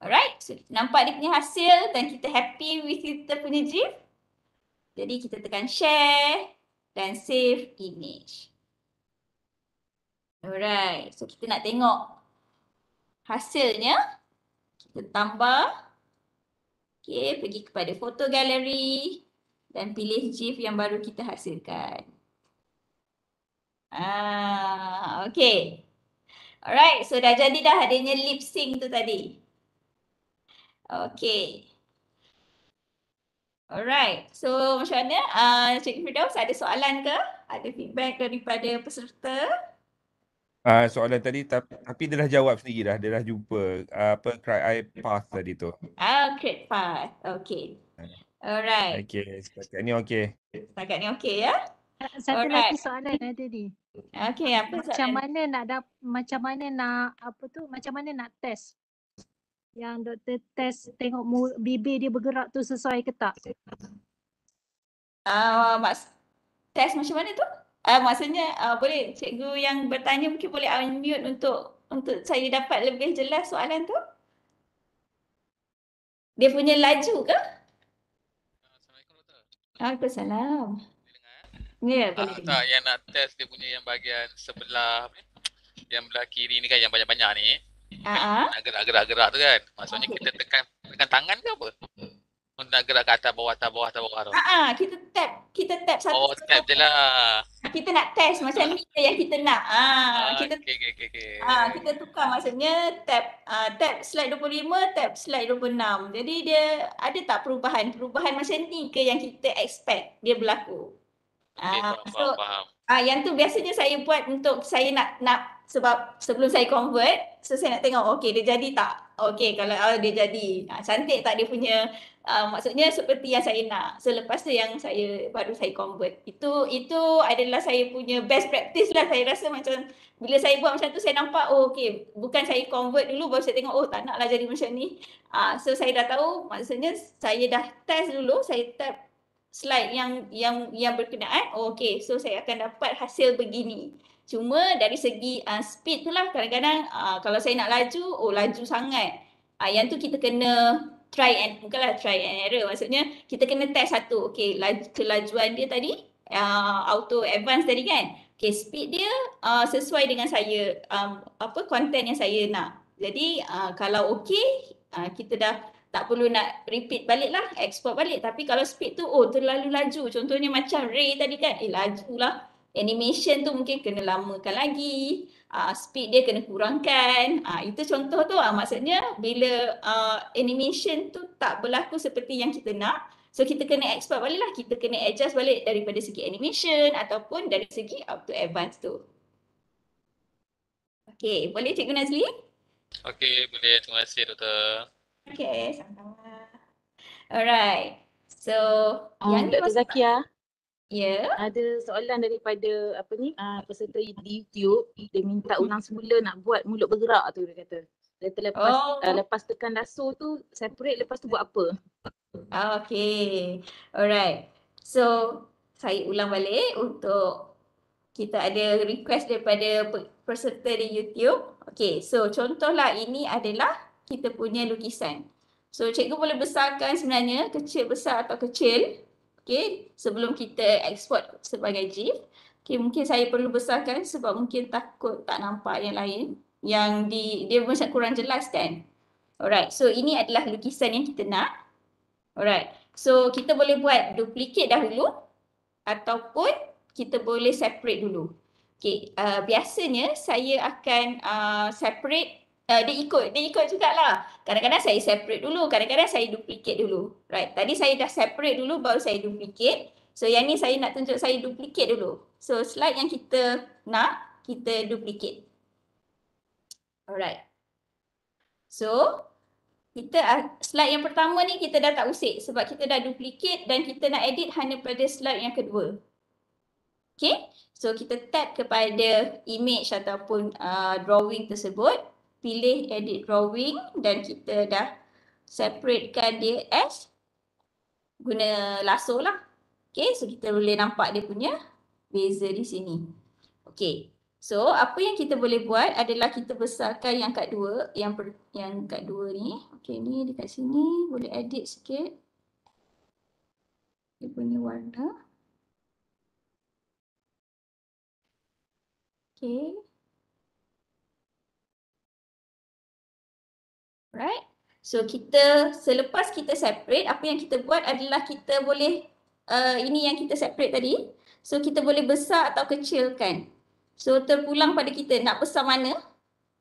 Alright, so nampak dia punya hasil dan kita happy with kita punya GIF. Jadi kita tekan share dan save image. Alright, so kita nak tengok hasilnya. Kita tambah. Okay, pergi kepada photo gallery dan pilih GIF yang baru kita hasilkan. Ah, okay. Alright, so dah jadi dah adanya lip sync tu tadi. Okay. Alright, so macam mana uh, Firdaus ada soalan ke? Ada feedback daripada peserta? Uh, soalan tadi tapi, tapi dia dah jawab sendiri dah. Dia dah jumpa uh, apa cry eye path tadi tu. Ah, create path. Okay. Alright. Okay, setakat ni okay. Setakat ni okay ya. Satu Alright. lagi soalan ada tadi. Okay. apa macam soalan? mana nak dap, macam mana nak apa tu? Macam mana nak test? Yang doktor test tengok BB dia bergerak tu sesuai ke tak? Ah, uh, mak, test macam mana tu? Ah, uh, maksudnya uh, boleh cikgu yang bertanya mungkin boleh unmute untuk untuk saya dapat lebih jelas soalan tu? Dia punya laju ke? Waalaikumsalam. Ya, apa? Ah, boleh Ah, Tak, yang nak test dia punya yang bahagian sebelah yang belah kiri ni kan yang banyak-banyak ni. Ha uh-huh. Ah. gerak-gerak-gerak tu kan. Maksudnya okay. kita tekan tekan tangan ke apa? Nak gerak ke atas bawah atas bawah atas bawah tu. Ha kita tap kita tap satu. Oh satu, tap je lah. Kita nak test macam ni yang kita nak. Ha, ah, kita okay, okay, okay, okay. Ha, kita tukar maksudnya tap uh, tap slide 25 tap slide 26. Jadi dia ada tak perubahan perubahan macam ni ke yang kita expect dia berlaku. Okay, uh, ah, faham, so, faham. Uh, yang tu biasanya saya buat untuk saya nak nak sebab sebelum saya convert so saya nak tengok okey dia jadi tak Okey kalau oh, dia jadi ha, cantik tak dia punya uh, maksudnya seperti yang saya nak selepas so, tu yang saya baru saya convert itu itu adalah saya punya best practice lah saya rasa macam bila saya buat macam tu saya nampak oh okey bukan saya convert dulu baru saya tengok oh tak naklah jadi macam ni uh, so saya dah tahu maksudnya saya dah test dulu saya tap slide yang yang yang berkenaan oh, okey so saya akan dapat hasil begini Cuma dari segi uh, speed tu lah kadang-kadang uh, kalau saya nak laju, oh laju sangat. Uh, yang tu kita kena try and, bukanlah try and error maksudnya kita kena test satu. Okay, laju, kelajuan dia tadi, uh, auto advance tadi kan. Okay, speed dia uh, sesuai dengan saya, um, apa content yang saya nak. Jadi uh, kalau okay, uh, kita dah tak perlu nak repeat balik lah, export balik. Tapi kalau speed tu, oh terlalu laju. Contohnya macam Ray tadi kan, eh laju lah animation tu mungkin kena lamakan lagi uh, speed dia kena kurangkan uh, itu contoh tu uh, maksudnya bila uh, animation tu tak berlaku seperti yang kita nak so kita kena export balik lah kita kena adjust balik daripada segi animation ataupun dari segi up to advance tu Okay, boleh Cikgu Nazli? Okay, boleh. Terima kasih, Doktor. Okay, sama-sama. Alright. So, um, yang Dr. Zakia. Tak? Yeah. Ada soalan daripada apa ni uh, peserta di YouTube dia minta mm-hmm. ulang semula nak buat mulut bergerak tu dia kata. Dia terlepas oh. uh, lepas tekan laso tu separate lepas tu buat apa? Oh, ah, okay. Alright. So saya ulang balik untuk kita ada request daripada peserta di YouTube. Okay, so contohlah ini adalah kita punya lukisan. So cikgu boleh besarkan sebenarnya kecil besar atau kecil. Okay, sebelum kita export sebagai GIF. Okay, mungkin saya perlu besarkan sebab mungkin takut tak nampak yang lain. Yang di dia macam kurang jelas kan? Alright, so ini adalah lukisan yang kita nak. Alright, so kita boleh buat duplicate dahulu ataupun kita boleh separate dulu. Okay, uh, biasanya saya akan uh, separate Uh, dia ikut, dia ikut jugalah. Kadang-kadang saya separate dulu, kadang-kadang saya duplicate dulu. Right, tadi saya dah separate dulu baru saya duplicate. So yang ni saya nak tunjuk saya duplicate dulu. So slide yang kita nak, kita duplicate. Alright. So, kita ah, slide yang pertama ni kita dah tak usik sebab kita dah duplicate dan kita nak edit hanya pada slide yang kedua. Okay, so kita tap kepada image ataupun uh, drawing tersebut pilih edit drawing dan kita dah separatekan dia as guna lasso lah. Okay, so kita boleh nampak dia punya beza di sini. Okay, so apa yang kita boleh buat adalah kita besarkan yang kat dua, yang per, yang kat dua ni. Okay, ni dekat sini boleh edit sikit. Dia punya warna. Okay. Right? So kita selepas kita separate apa yang kita buat adalah kita boleh uh, ini yang kita separate tadi. So kita boleh besar atau kecilkan. So terpulang pada kita nak besar mana.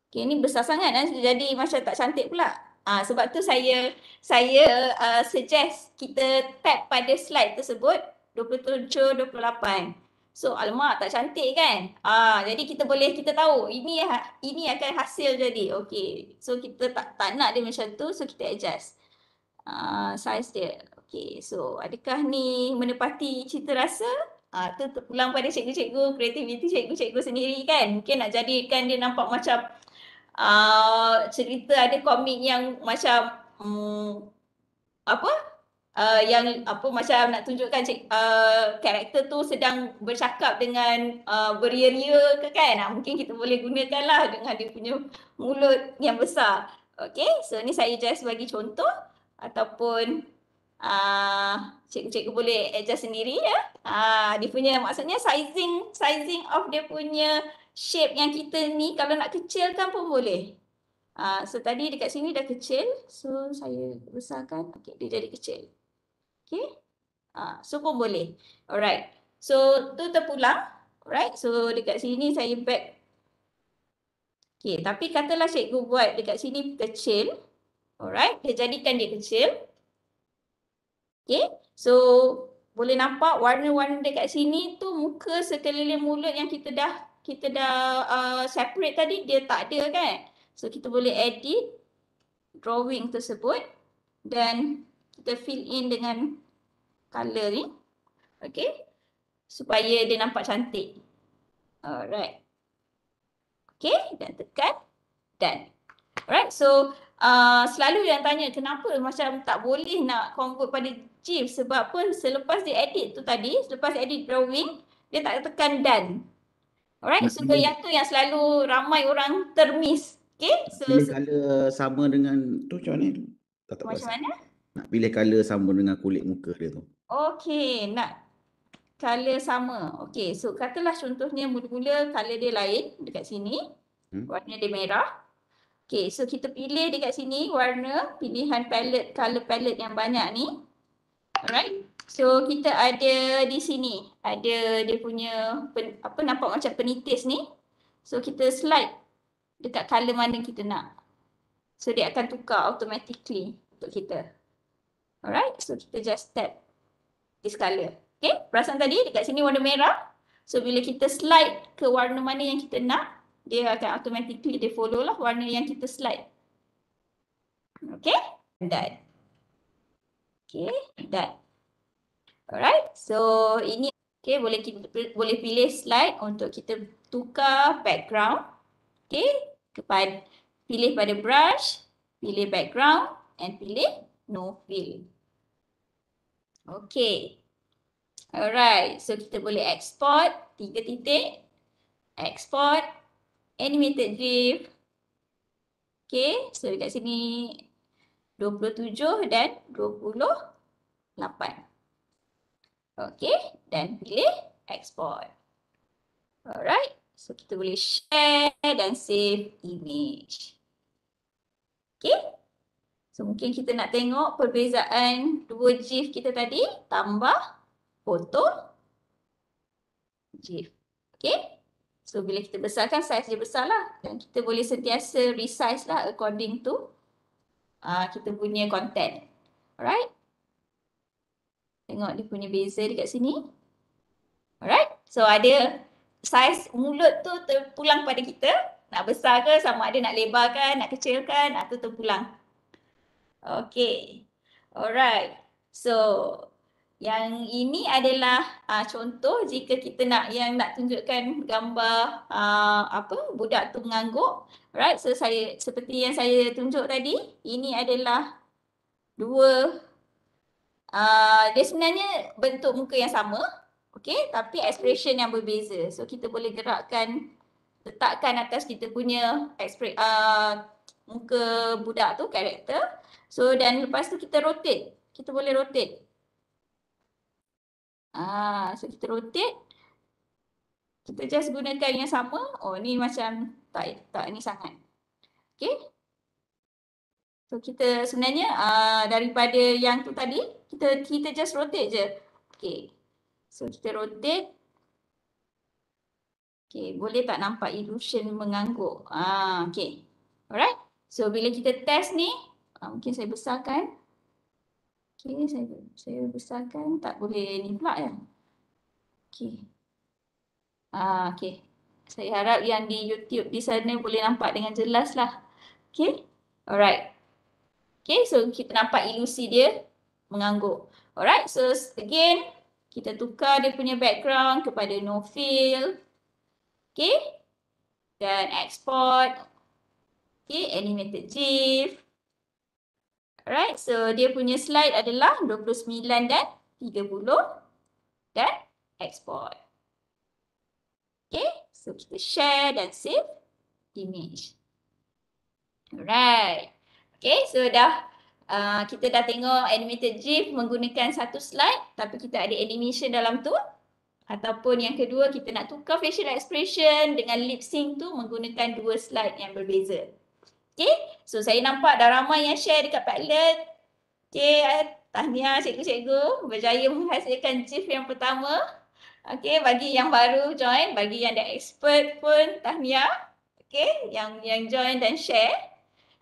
Okay ni besar sangat kan jadi macam tak cantik pula. Ah uh, sebab tu saya saya uh, suggest kita tap pada slide tersebut 27 28. So alamak tak cantik kan? Ah jadi kita boleh kita tahu ini ini akan hasil jadi. Okey. So kita tak tak nak dia macam tu so kita adjust. Ah size dia. Okey. So adakah ni menepati cita rasa? Ah tu pulang pada cikgu-cikgu, kreativiti cikgu-cikgu sendiri kan. Mungkin nak jadikan dia nampak macam ah cerita ada komik yang macam um, apa? uh, yang apa macam nak tunjukkan cik, uh, karakter tu sedang bercakap dengan uh, beria-ria ke kan uh, mungkin kita boleh gunakanlah dengan dia punya mulut yang besar Okay, so ni saya just bagi contoh ataupun uh, cikgu-cikgu boleh adjust sendiri ya. Ah, dia punya maksudnya sizing sizing of dia punya shape yang kita ni kalau nak kecilkan pun boleh. Ah, so tadi dekat sini dah kecil. So saya besarkan. okay, dia jadi kecil. Okay. Ha, so pun boleh. Alright. So tu terpulang. Alright. So dekat sini saya back. Okay. Tapi katalah cikgu buat dekat sini kecil. Alright. Dia jadikan dia kecil. Okay. So boleh nampak warna-warna dekat sini tu muka sekeliling mulut yang kita dah kita dah uh, separate tadi dia tak ada kan. So kita boleh edit drawing tersebut dan kita fill in dengan color ni. Okay. Supaya dia nampak cantik. Alright. Okay. Dan tekan. dan. Alright. So uh, selalu yang tanya kenapa macam tak boleh nak convert pada GIF sebab pun selepas dia edit tu tadi, selepas edit drawing, dia tak tekan done. Alright. So yang tu yang selalu ramai orang termis. Okay. So, pilih color sama dengan tu macam mana? Tak tak macam pasal. mana? Nak pilih color sama dengan kulit muka dia tu. Okay nak color sama. Okay, so katalah contohnya mula-mula color dia lain dekat sini. Hmm. Warna dia merah. Okay, so kita pilih dekat sini warna pilihan palette, colour palette yang banyak ni. Alright. So kita ada di sini. Ada dia punya pen, apa nampak macam penitis ni. So kita slide dekat color mana kita nak. So dia akan tukar automatically untuk kita. Alright. So kita just tap this color. Okay, perasan tadi dekat sini warna merah. So bila kita slide ke warna mana yang kita nak, dia akan automatically dia follow lah warna yang kita slide. Okay, done. Okay, done. Alright, so ini okay boleh kita boleh pilih slide untuk kita tukar background. Okay, kepada pilih pada brush, pilih background and pilih no fill. Okay. Alright. So kita boleh export. Tiga titik. Export. Animated GIF. Okay. So dekat sini 27 dan 28. Okay. Dan pilih export. Alright. So kita boleh share dan save image. Okay. So mungkin kita nak tengok perbezaan dua GIF kita tadi tambah foto GIF. Okay. So bila kita besarkan saiz dia besarlah. Dan kita boleh sentiasa resize lah according to uh, kita punya content. Alright. Tengok dia punya beza dekat sini. Alright. So ada saiz mulut tu terpulang pada kita. Nak besar ke sama ada nak lebarkan, nak kecilkan atau terpulang. Okay. Alright. So yang ini adalah uh, contoh jika kita nak yang nak tunjukkan gambar uh, apa budak tu mengangguk. Right. So saya seperti yang saya tunjuk tadi, ini adalah dua uh, dia sebenarnya bentuk muka yang sama. Okay, tapi expression yang berbeza. So kita boleh gerakkan, letakkan atas kita punya expression uh, muka budak tu, karakter. So dan lepas tu kita rotate. Kita boleh rotate. Ah, so kita rotate. Kita just gunakan yang sama. Oh ni macam tak tak ni sangat. Okay. So kita sebenarnya aa, ah, daripada yang tu tadi kita kita just rotate je. Okay. So kita rotate. Okay, boleh tak nampak illusion mengangguk? Ah, okay. Alright. So bila kita test ni, Ah, mungkin saya besarkan okey saya saya besarkan tak boleh ni pula ya okey ah okey saya harap yang di YouTube di sana boleh nampak dengan jelas lah. Okay. Alright. Okay. So kita nampak ilusi dia mengangguk. Alright. So again, kita tukar dia punya background kepada no fill. Okay. Dan export. Okay. Animated GIF. Alright, so dia punya slide adalah 29 dan 30 dan export. Okay, so kita share dan save image. Alright, okay, so dah uh, kita dah tengok animated GIF menggunakan satu slide tapi kita ada animation dalam tu. Ataupun yang kedua kita nak tukar facial expression dengan lip sync tu menggunakan dua slide yang berbeza. Okay. So saya nampak dah ramai yang share dekat Padlet. Okay. Eh, tahniah cikgu-cikgu berjaya menghasilkan GIF yang pertama. Okay. Bagi yang baru join, bagi yang dah expert pun tahniah. Okay. Yang yang join dan share.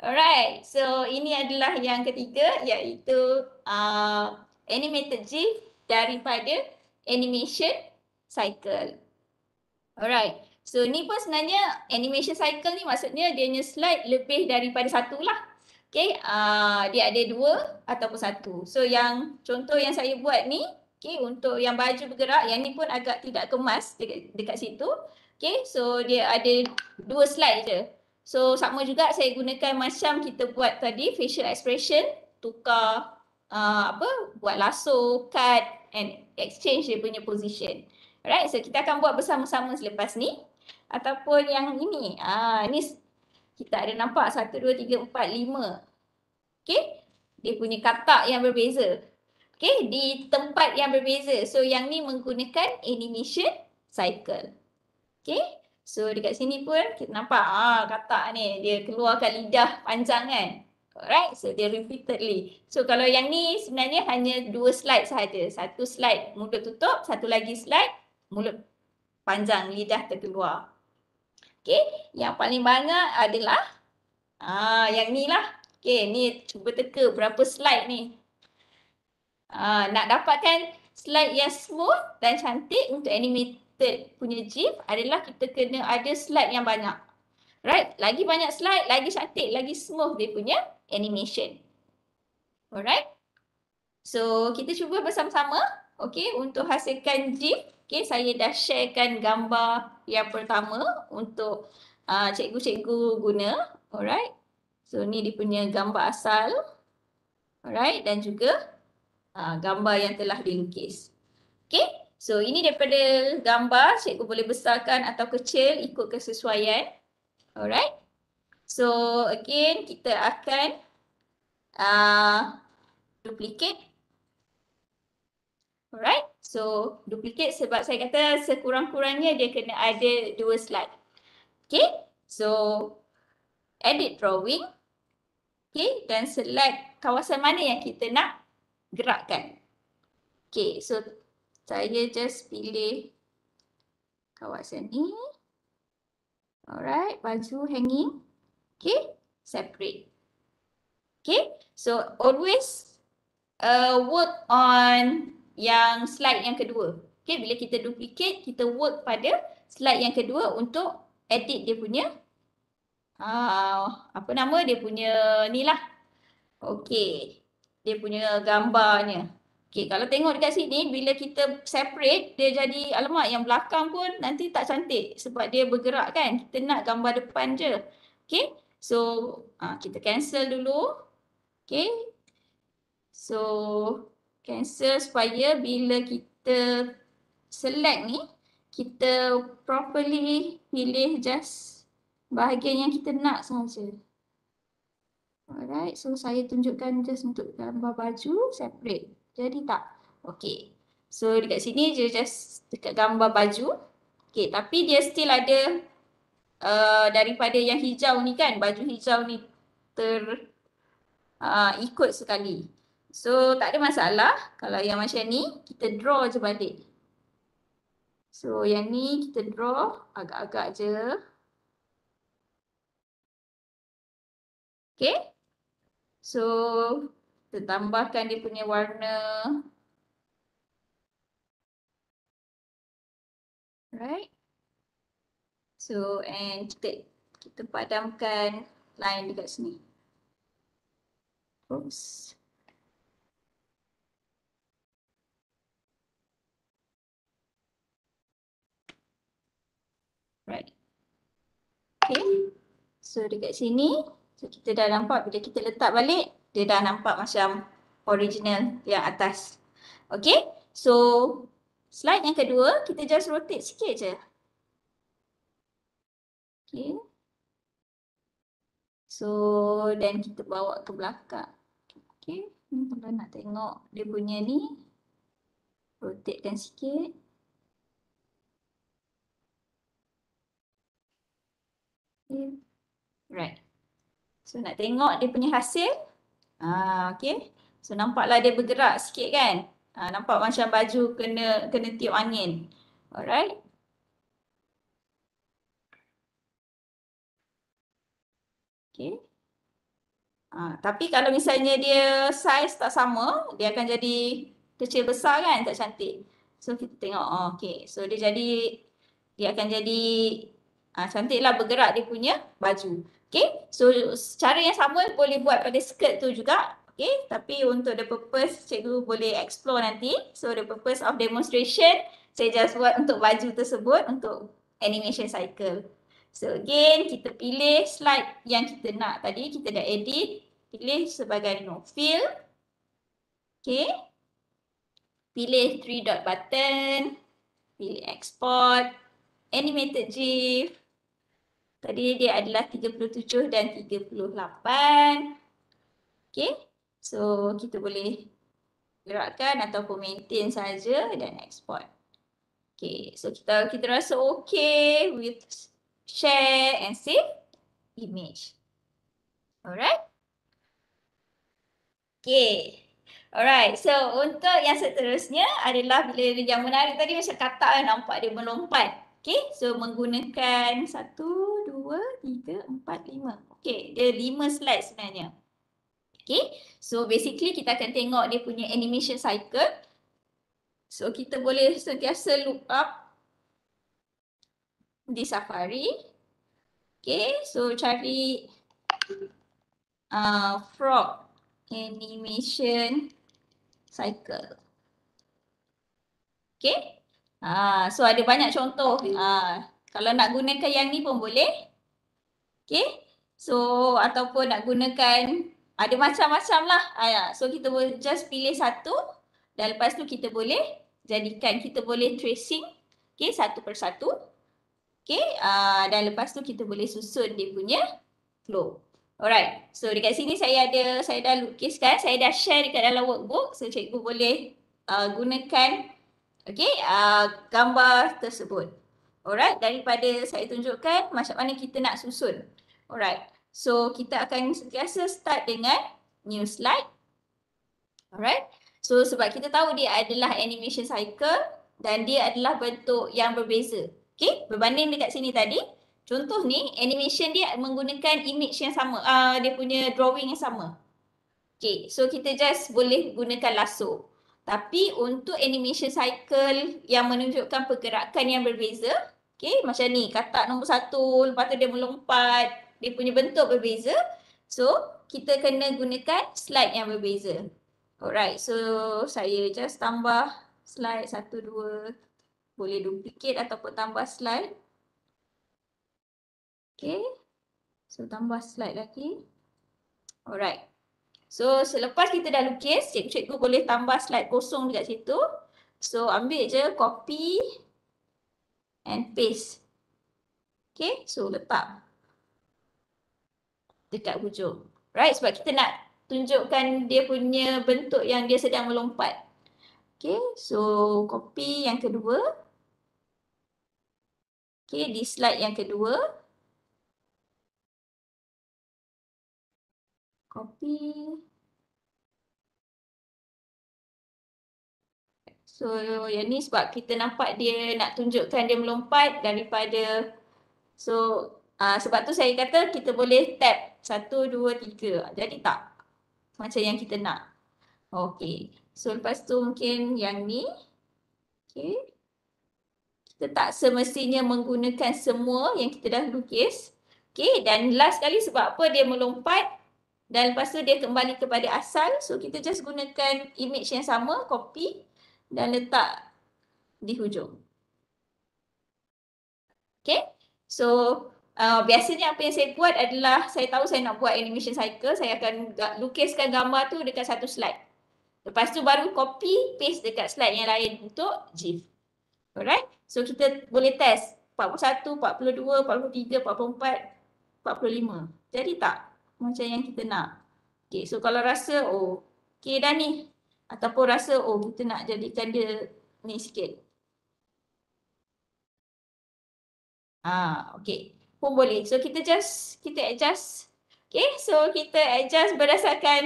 Alright. So ini adalah yang ketiga iaitu uh, animated GIF daripada animation cycle. Alright. So ni pun sebenarnya animation cycle ni maksudnya dia punya slide lebih daripada satu lah. Okay, uh, dia ada dua ataupun satu. So yang contoh yang saya buat ni, okay, untuk yang baju bergerak, yang ni pun agak tidak kemas dekat, dekat situ. Okay, so dia ada dua slide je. So sama juga saya gunakan macam kita buat tadi facial expression, tukar uh, apa, buat lasso, cut and exchange dia punya position. Alright, so kita akan buat bersama-sama selepas ni ataupun yang ini. Ah, ini kita ada nampak satu dua tiga empat lima, okay? Dia punya katak yang berbeza. okay? di tempat yang berbeza. So yang ni menggunakan animation cycle. okay? So dekat sini pun kita nampak ah katak ni dia keluarkan lidah panjang kan. Alright, so dia repeatedly. So kalau yang ni sebenarnya hanya dua slide sahaja. Satu slide mulut tutup, satu lagi slide mulut panjang lidah terkeluar. Okey, yang paling banyak adalah ah yang ni lah. Okey, ni cuba teka berapa slide ni. Ah, nak dapatkan slide yang smooth dan cantik untuk animated punya GIF adalah kita kena ada slide yang banyak. Right? Lagi banyak slide, lagi cantik, lagi smooth dia punya animation. Alright? So, kita cuba bersama-sama okay, untuk hasilkan GIF Okay, saya dah sharekan gambar yang pertama untuk ah, cikgu-cikgu uh, guna. Alright. So, ni dia punya gambar asal. Alright. Dan juga uh, gambar yang telah dilukis. Okay. So, ini daripada gambar cikgu boleh besarkan atau kecil ikut kesesuaian. Alright. So, again kita akan uh, duplicate Alright, so duplicate sebab saya kata sekurang-kurangnya dia kena ada dua slide. Okay, so edit drawing. Okay, dan select kawasan mana yang kita nak gerakkan. Okay, so saya just pilih kawasan ni. Alright, baju hanging. Okay, separate. Okay, so always uh, work on yang slide yang kedua. Okay, bila kita duplicate, kita work pada slide yang kedua untuk edit dia punya uh, apa nama dia punya ni lah. Okay, dia punya gambarnya. Okay, kalau tengok dekat sini, bila kita separate, dia jadi alamak yang belakang pun nanti tak cantik sebab dia bergerak kan. Kita nak gambar depan je. Okay, so uh, kita cancel dulu. Okay, so cancel supaya bila kita select ni kita properly pilih just bahagian yang kita nak sahaja. Alright, so saya tunjukkan just untuk gambar baju separate. Jadi tak? Okay. So dekat sini je just dekat gambar baju. Okay, tapi dia still ada uh, daripada yang hijau ni kan, baju hijau ni ter uh, ikut sekali. So tak ada masalah kalau yang macam ni kita draw je balik. So yang ni kita draw agak-agak je. Okay. So kita tambahkan dia punya warna. Right. So and kita, kita padamkan line dekat sini. Oops. right. Okay. So dekat sini, so kita dah nampak bila kita letak balik, dia dah nampak macam original yang atas. Okay. So slide yang kedua, kita just rotate sikit je. Okay. So dan kita bawa ke belakang. Okay. Kalau nak tengok dia punya ni, rotatekan sikit. Right. So nak tengok dia punya hasil. Ah, okay. So nampaklah dia bergerak sikit kan. Ah, nampak macam baju kena kena tiup angin. Alright. Okay. Ah, tapi kalau misalnya dia size tak sama, dia akan jadi kecil besar kan tak cantik. So kita tengok. Oh, ah, okay. So dia jadi dia akan jadi Ha, cantiklah bergerak dia punya baju. Okay. So cara yang sama boleh buat pada skirt tu juga. Okay. Tapi untuk the purpose cikgu boleh explore nanti. So the purpose of demonstration saya just buat untuk baju tersebut untuk animation cycle. So again kita pilih slide yang kita nak tadi. Kita dah edit. Pilih sebagai no fill. Okay. Pilih three dot button. Pilih export. Animated GIF. Tadi dia adalah 37 dan 38. Okay. So kita boleh gerakkan ataupun maintain saja dan export. Okay. So kita kita rasa okay with share and save image. Alright. Okay. Alright. So untuk yang seterusnya adalah bila yang menarik tadi macam kata nampak dia melompat. Okay, so menggunakan satu, dua, tiga, empat, lima. Okay, dia lima slide sebenarnya. Okay, so basically kita akan tengok dia punya animation cycle. So kita boleh sentiasa look up di Safari. Okay, so cari uh, frog animation cycle. Okay. Ha, so ada banyak contoh. Ha, kalau nak gunakan yang ni pun boleh. Okay. So ataupun nak gunakan ada macam-macam lah. Ha, so kita boleh just pilih satu dan lepas tu kita boleh jadikan kita boleh tracing okay, satu persatu. Okay. Ha, dan lepas tu kita boleh susun dia punya flow. Alright. So dekat sini saya ada, saya dah lukiskan, saya dah share dekat dalam workbook. So cikgu boleh uh, gunakan gunakan okay, uh, gambar tersebut. Alright, daripada saya tunjukkan macam mana kita nak susun. Alright, so kita akan sentiasa start dengan new slide. Alright, so sebab kita tahu dia adalah animation cycle dan dia adalah bentuk yang berbeza. Okay, berbanding dekat sini tadi, contoh ni animation dia menggunakan image yang sama, uh, dia punya drawing yang sama. Okay, so kita just boleh gunakan lasso. Tapi untuk animation cycle yang menunjukkan pergerakan yang berbeza, okay, macam ni katak nombor satu, lepas tu dia melompat, dia punya bentuk berbeza. So, kita kena gunakan slide yang berbeza. Alright, so saya just tambah slide satu, dua. Boleh duplicate ataupun tambah slide. Okay, so tambah slide lagi. Alright. So selepas kita dah lukis, cikgu-cikgu boleh tambah slide kosong dekat situ. So ambil je copy and paste. Okay, so letak dekat hujung. Right, sebab kita nak tunjukkan dia punya bentuk yang dia sedang melompat. Okay, so copy yang kedua. Okay, di slide yang kedua. copy. So yang ni sebab kita nampak dia nak tunjukkan dia melompat daripada so uh, sebab tu saya kata kita boleh tap satu, dua, tiga. Jadi tak macam yang kita nak. Okay. So lepas tu mungkin yang ni. Okay. Kita tak semestinya menggunakan semua yang kita dah lukis. Okay. Dan last kali sebab apa dia melompat dan lepas tu dia kembali kepada asal so kita just gunakan image yang sama copy dan letak di hujung Okay so uh, biasanya apa yang saya buat adalah saya tahu saya nak buat animation cycle saya akan lukiskan gambar tu dekat satu slide lepas tu baru copy paste dekat slide yang lain untuk GIF alright so kita boleh test 41, 42, 43, 44, 45 jadi tak? macam yang kita nak. Okay, so kalau rasa oh okay dah ni ataupun rasa oh kita nak jadikan dia ni sikit. Ah, okay. Pun boleh. So kita just, kita adjust. Okay, so kita adjust berdasarkan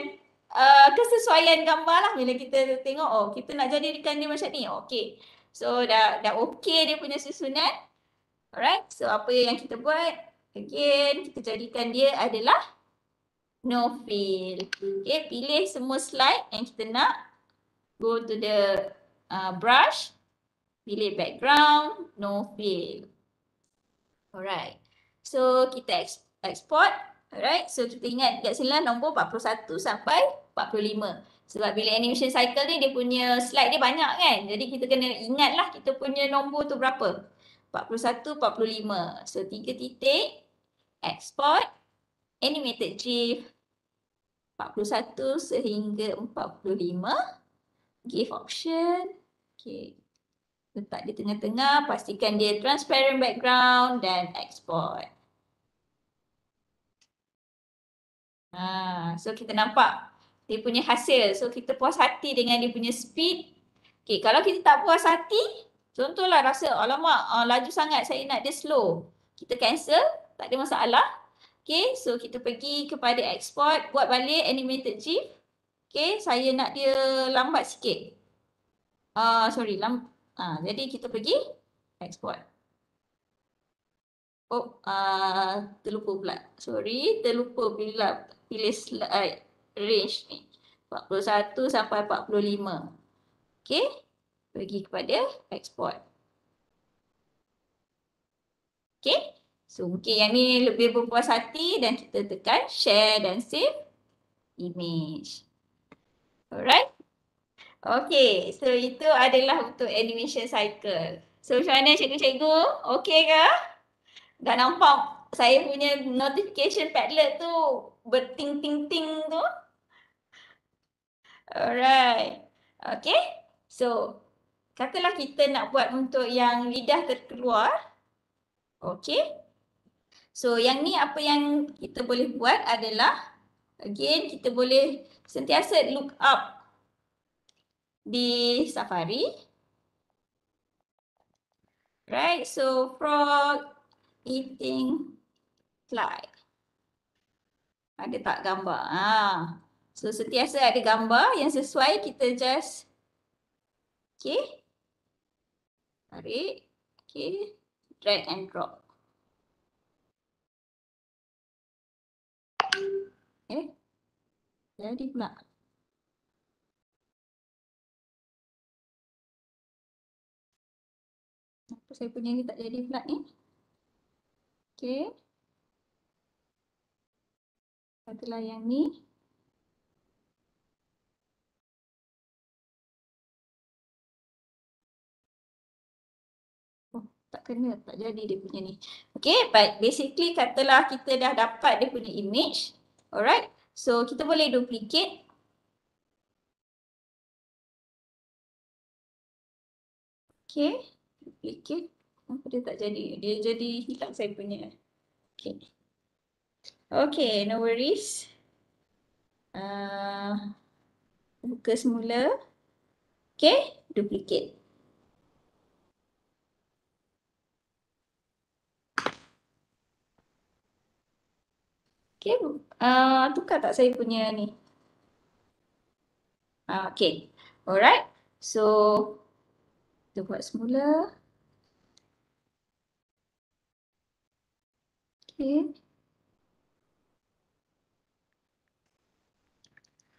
uh, kesesuaian gambar lah bila kita tengok oh kita nak jadikan dia macam ni. Okay. So dah dah okay dia punya susunan. Alright, so apa yang kita buat? Again, kita jadikan dia adalah no fail. Okay, pilih semua slide yang kita nak. Go to the uh, brush. Pilih background, no fail. Alright. So, kita export. Alright, so kita ingat dekat sini lah nombor 41 sampai 45. Sebab bila animation cycle ni, dia punya slide dia banyak kan. Jadi kita kena ingat lah kita punya nombor tu berapa. 41, 45. So, tiga titik. Export. Animated GIF. 41 sehingga 45. Give option. Okay. Letak di tengah-tengah. Pastikan dia transparent background dan export. Ha, so kita nampak dia punya hasil. So kita puas hati dengan dia punya speed. Okay kalau kita tak puas hati. Contohlah rasa alamak ah, laju sangat saya nak dia slow. Kita cancel. Tak ada masalah. Okay, so kita pergi kepada export, buat balik animated GIF. Okay, saya nak dia lambat sikit. Ah, uh, sorry, lamb. Ah, uh, jadi kita pergi export. Oh, uh, terlupa pula. Sorry, terlupa pula pilih slide eh, range ni. 41 sampai 45. Okay. Pergi kepada export. Okay. So mungkin yang ni lebih berpuas hati dan kita tekan share dan save image. Alright. Okay, so itu adalah untuk animation cycle. So macam mana cikgu-cikgu? Okay ke? Dah nampak saya punya notification padlet tu berting-ting-ting tu? Alright. Okay, so katalah kita nak buat untuk yang lidah terkeluar. Okay, So yang ni apa yang kita boleh buat adalah again kita boleh sentiasa look up di Safari. Right, so frog eating fly. Ada tak gambar? Ha. So sentiasa ada gambar yang sesuai kita just okay. Tarik, okay, drag and drop. jadi pula. Apa saya punya ni tak jadi pula ni? Eh? Okay. Katalah yang ni. Oh, tak kena, tak jadi dia punya ni. Okay, but basically katalah kita dah dapat dia punya image. Alright. So kita boleh duplicate. Okay, duplicate. Apa dia tak jadi? Dia jadi hilang saya punya. Okay. Okay, no worries. Uh, buka semula. Okay, duplicate. Okay, uh, tukar tak saya punya ni? Uh, okay, alright. So, kita buat semula. Okay.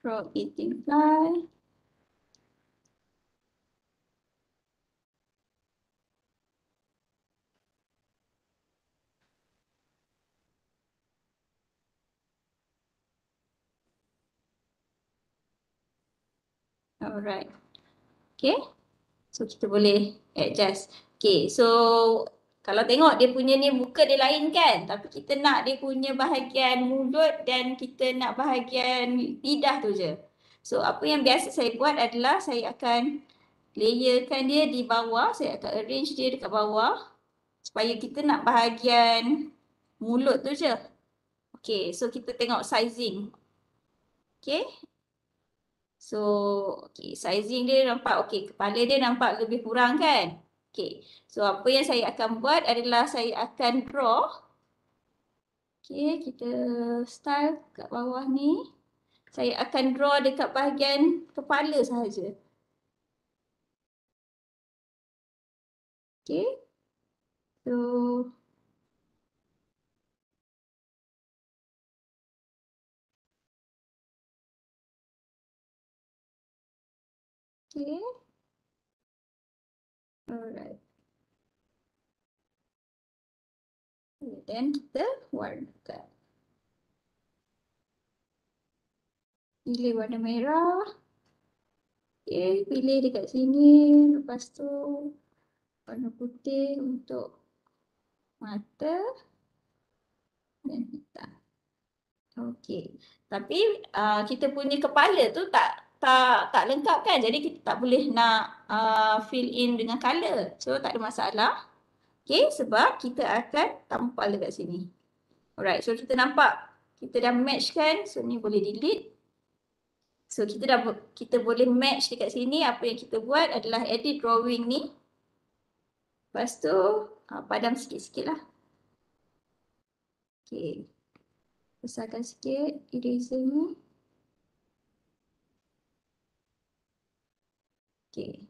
Frog eating fly. Alright. Okay. So kita boleh adjust. Okay. So kalau tengok dia punya ni muka dia lain kan. Tapi kita nak dia punya bahagian mulut dan kita nak bahagian lidah tu je. So apa yang biasa saya buat adalah saya akan layerkan dia di bawah. Saya akan arrange dia dekat bawah. Supaya kita nak bahagian mulut tu je. Okay. So kita tengok sizing. Okay. So okay, sizing dia nampak okay, kepala dia nampak lebih kurang kan? Okay, so apa yang saya akan buat adalah saya akan draw. Okay, kita style kat bawah ni. Saya akan draw dekat bahagian kepala sahaja. Okay. So, Okay. Alright. We then kita warna kan. Pilih warna merah. Okay, pilih dekat sini. Lepas tu warna putih untuk mata dan hitam. Okay. Tapi uh, kita punya kepala tu tak tak tak lengkap kan jadi kita tak boleh nak uh, fill in dengan color so tak ada masalah okey sebab kita akan tampal dekat sini alright so kita nampak kita dah match kan so ni boleh delete so kita dah kita boleh match dekat sini apa yang kita buat adalah edit drawing ni lepas tu uh, padam sikit-sikit lah okey besarkan sikit eraser ni Okay.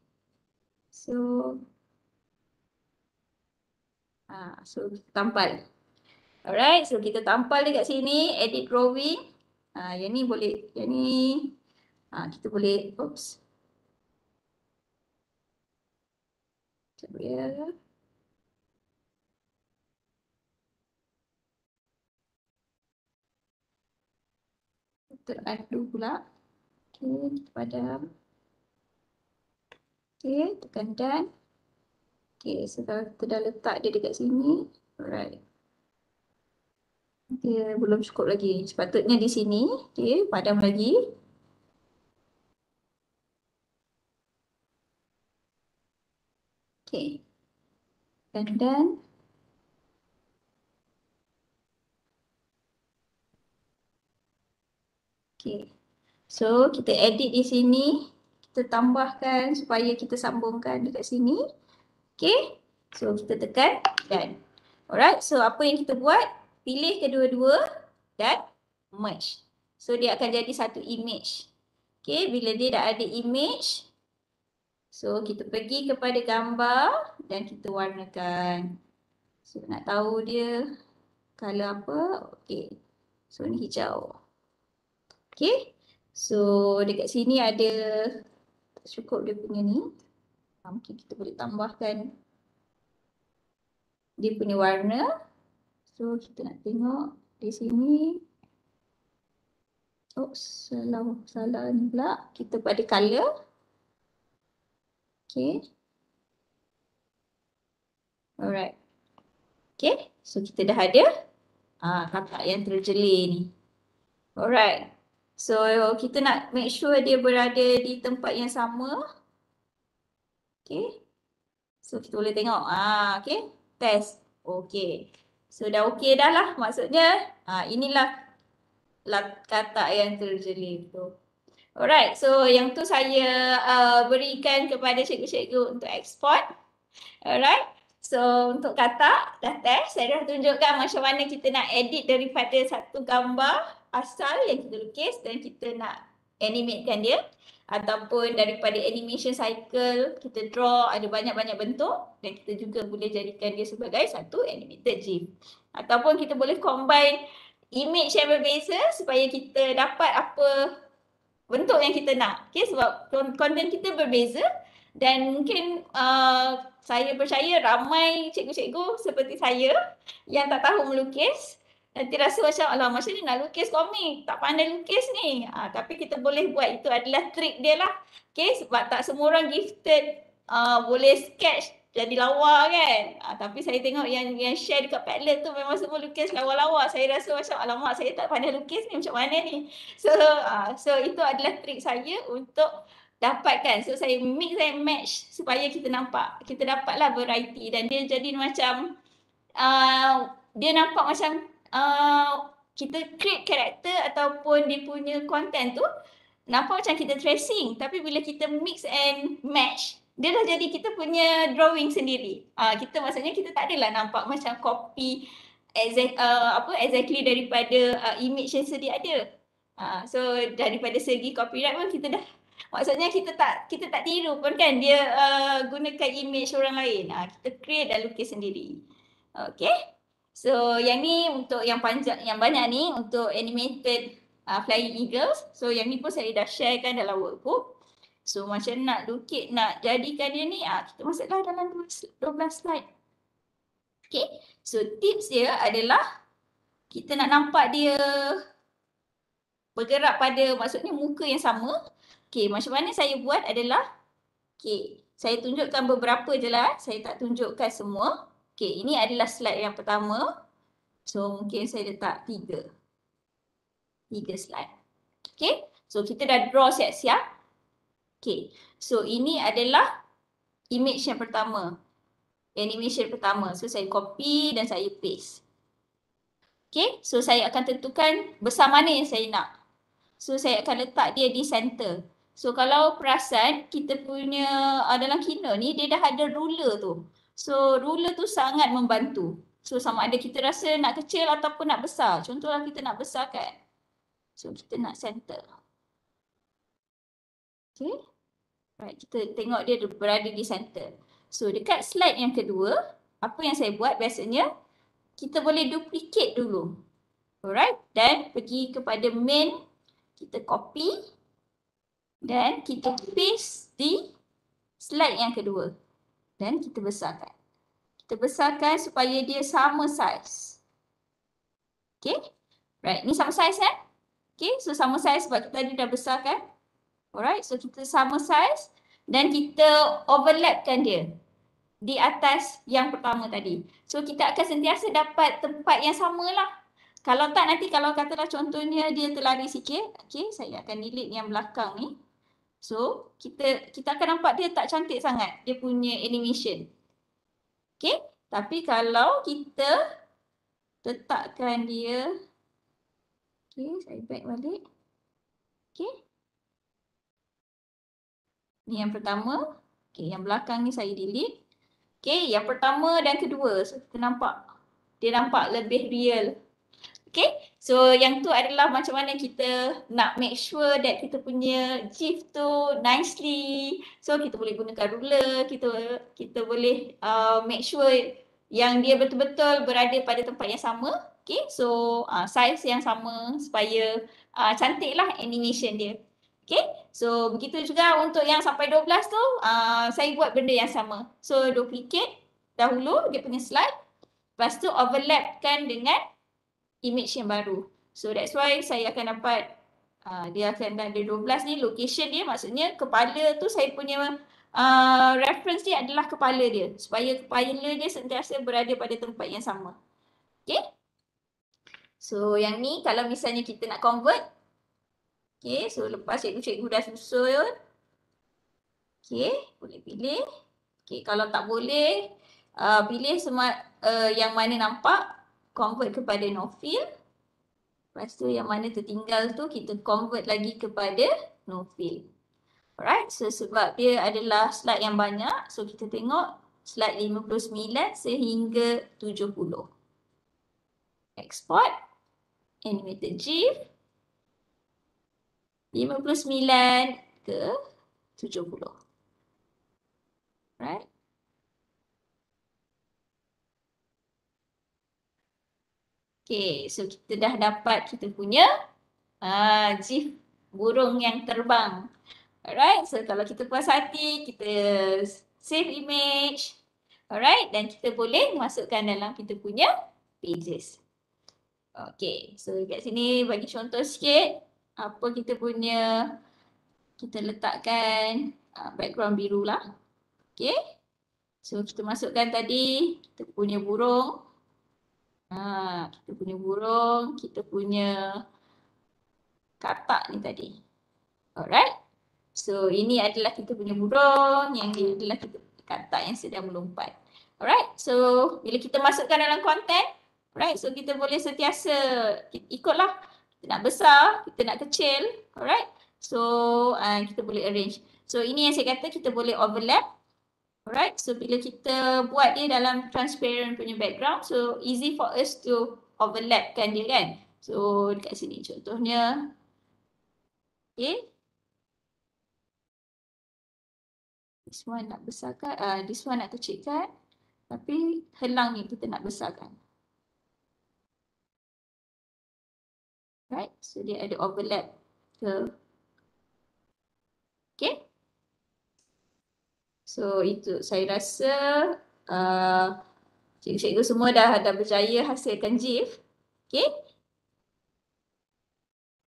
So. Uh, so tampal. Alright. So kita tampal dekat sini. Edit drawing. Uh, yang ni boleh. Yang ni. Uh, kita boleh. Oops. Sekejap ya. Teratur pula. Okay, kita padam. Okay, tekan done. Okay, so kalau kita dah letak dia dekat sini. Alright. Okay, belum cukup lagi. Sepatutnya di sini. Okay, padam lagi. Okay. Tekan done. Okay. So, kita edit di sini tertambahkan supaya kita sambungkan dekat sini. Okay. So kita tekan dan. Alright. So apa yang kita buat? Pilih kedua-dua dan merge. So dia akan jadi satu image. Okay. Bila dia dah ada image. So kita pergi kepada gambar dan kita warnakan. So nak tahu dia color apa. Okay. So ni hijau. Okay. So dekat sini ada cukup dia punya ni. Ah, mungkin kita boleh tambahkan dia punya warna. So kita nak tengok di sini. Oh, salah, salah ni pula. Kita pada colour. Okay. Alright. Okay, so kita dah ada. Ah, kata yang terjeli ni. Alright. So kita nak make sure dia berada di tempat yang sama. Okay. So kita boleh tengok. Ah, okay. Test. Okay. So dah okay dah lah. Maksudnya ah, inilah kata yang terjelir tu. Alright. So yang tu saya uh, berikan kepada cikgu-cikgu untuk export. Alright. So untuk kata dah test. Saya dah tunjukkan macam mana kita nak edit daripada satu gambar asal yang kita lukis dan kita nak animatekan dia ataupun daripada animation cycle kita draw ada banyak-banyak bentuk dan kita juga boleh jadikan dia sebagai satu animated gif ataupun kita boleh combine image yang berbeza supaya kita dapat apa bentuk yang kita nak okay, sebab konten kita berbeza dan mungkin uh, saya percaya ramai cikgu-cikgu seperti saya yang tak tahu melukis Nanti rasa macam, alah macam ni nak lukis komik. Tak pandai lukis ni. Ha, tapi kita boleh buat itu adalah trik dia lah. Okay, sebab tak semua orang gifted uh, boleh sketch jadi lawa kan. Ha, tapi saya tengok yang yang share dekat Padlet tu memang semua lukis lawa-lawa. Saya rasa macam, alamak saya tak pandai lukis ni macam mana ni. So, uh, so itu adalah trik saya untuk dapatkan. So saya mix and match supaya kita nampak, kita dapatlah variety dan dia jadi macam uh, dia nampak macam uh, kita create karakter ataupun dia punya content tu nampak macam kita tracing tapi bila kita mix and match dia dah jadi kita punya drawing sendiri. Uh, kita maksudnya kita tak adalah nampak macam copy exact, uh, apa exactly daripada uh, image yang sedia ada. Uh, so daripada segi copyright pun kita dah maksudnya kita tak kita tak tiru pun kan dia uh, gunakan image orang lain. Uh, kita create dan lukis sendiri. Okay. So yang ni untuk yang panjang yang banyak ni untuk animated uh, flying eagles. So yang ni pun saya dah sharekan dalam workbook. So macam nak lukit nak jadikan dia ni uh, kita masuklah dalam 12 slide. Okay, so tips dia adalah kita nak nampak dia bergerak pada maksudnya muka yang sama. Okay, macam mana saya buat adalah okay, saya tunjukkan beberapa je lah. Eh. Saya tak tunjukkan semua. Okay, ini adalah slide yang pertama. So mungkin saya letak tiga. Tiga slide. Okay, so kita dah draw siap-siap. Okay, so ini adalah image yang pertama. Animation pertama. So saya copy dan saya paste. Okay, so saya akan tentukan besar mana yang saya nak. So saya akan letak dia di center. So kalau perasan kita punya uh, dalam kino ni dia dah ada ruler tu. So ruler tu sangat membantu. So sama ada kita rasa nak kecil ataupun nak besar. Contohlah kita nak besar kan. So kita nak center. Okay. baik kita tengok dia berada di center. So dekat slide yang kedua, apa yang saya buat biasanya kita boleh duplicate dulu. Alright, dan pergi kepada main kita copy dan kita paste di slide yang kedua. Dan kita besarkan. Kita besarkan supaya dia sama size. Okay. Right. Ni sama size kan? Okay. So sama size sebab kita tadi dah besarkan. Alright. So kita sama size. Dan kita overlapkan dia. Di atas yang pertama tadi. So kita akan sentiasa dapat tempat yang sama lah. Kalau tak nanti kalau katalah contohnya dia terlari sikit. Okay. Saya akan delete yang belakang ni. So kita kita akan nampak dia tak cantik sangat dia punya animation. Okay tapi kalau kita letakkan dia Okay saya back balik. Okay. Ni yang pertama. Okay yang belakang ni saya delete. Okay yang pertama dan kedua so kita nampak dia nampak lebih real. Okay So yang tu adalah macam mana kita nak make sure that kita punya GIF tu nicely. So kita boleh gunakan ruler, kita kita boleh uh, make sure yang dia betul-betul berada pada tempat yang sama. Okay, so uh, size yang sama supaya uh, cantiklah animation dia. Okay, so begitu juga untuk yang sampai 12 tu, uh, saya buat benda yang sama. So duplicate dahulu dia punya slide. Lepas tu overlapkan dengan image yang baru. So that's why saya akan dapat uh, dia akan ada 12 ni location dia maksudnya kepala tu saya punya uh, reference dia adalah kepala dia supaya kepala dia sentiasa berada pada tempat yang sama. Okay. So yang ni kalau misalnya kita nak convert. Okay so lepas cikgu-cikgu dah susun. Okay boleh pilih. Okay kalau tak boleh uh, pilih semua uh, yang mana nampak convert kepada nofil. Lepas tu yang mana tertinggal tu kita convert lagi kepada nofil. Alright, so sebab dia adalah slide yang banyak. So kita tengok slide 59 sehingga 70. Export. Animated GIF. 59 ke 70. Alright. Okay, so kita dah dapat kita punya jif ah, burung yang terbang. Alright, so kalau kita puas hati, kita save image. Alright, dan kita boleh masukkan dalam kita punya pages. Okay, so kat sini bagi contoh sikit apa kita punya, kita letakkan uh, background biru lah. Okay, so kita masukkan tadi kita punya burung. Ha, kita punya burung, kita punya katak ni tadi. Alright. So ini adalah kita punya burung, yang ini adalah kita katak yang sedang melompat. Alright. So bila kita masukkan dalam konten, alright. So kita boleh sentiasa ikutlah. Kita nak besar, kita nak kecil. Alright. So uh, kita boleh arrange. So ini yang saya kata kita boleh overlap Alright, so bila kita buat dia dalam transparent punya background, so easy for us to overlap kan dia kan. So dekat sini contohnya. Okay. This one nak besarkan, uh, this one nak kecilkan. Tapi helang ni kita nak besarkan. Right, so dia ada overlap ke So itu saya rasa uh, cikgu-cikgu semua dah ada berjaya hasilkan GIF. Okay.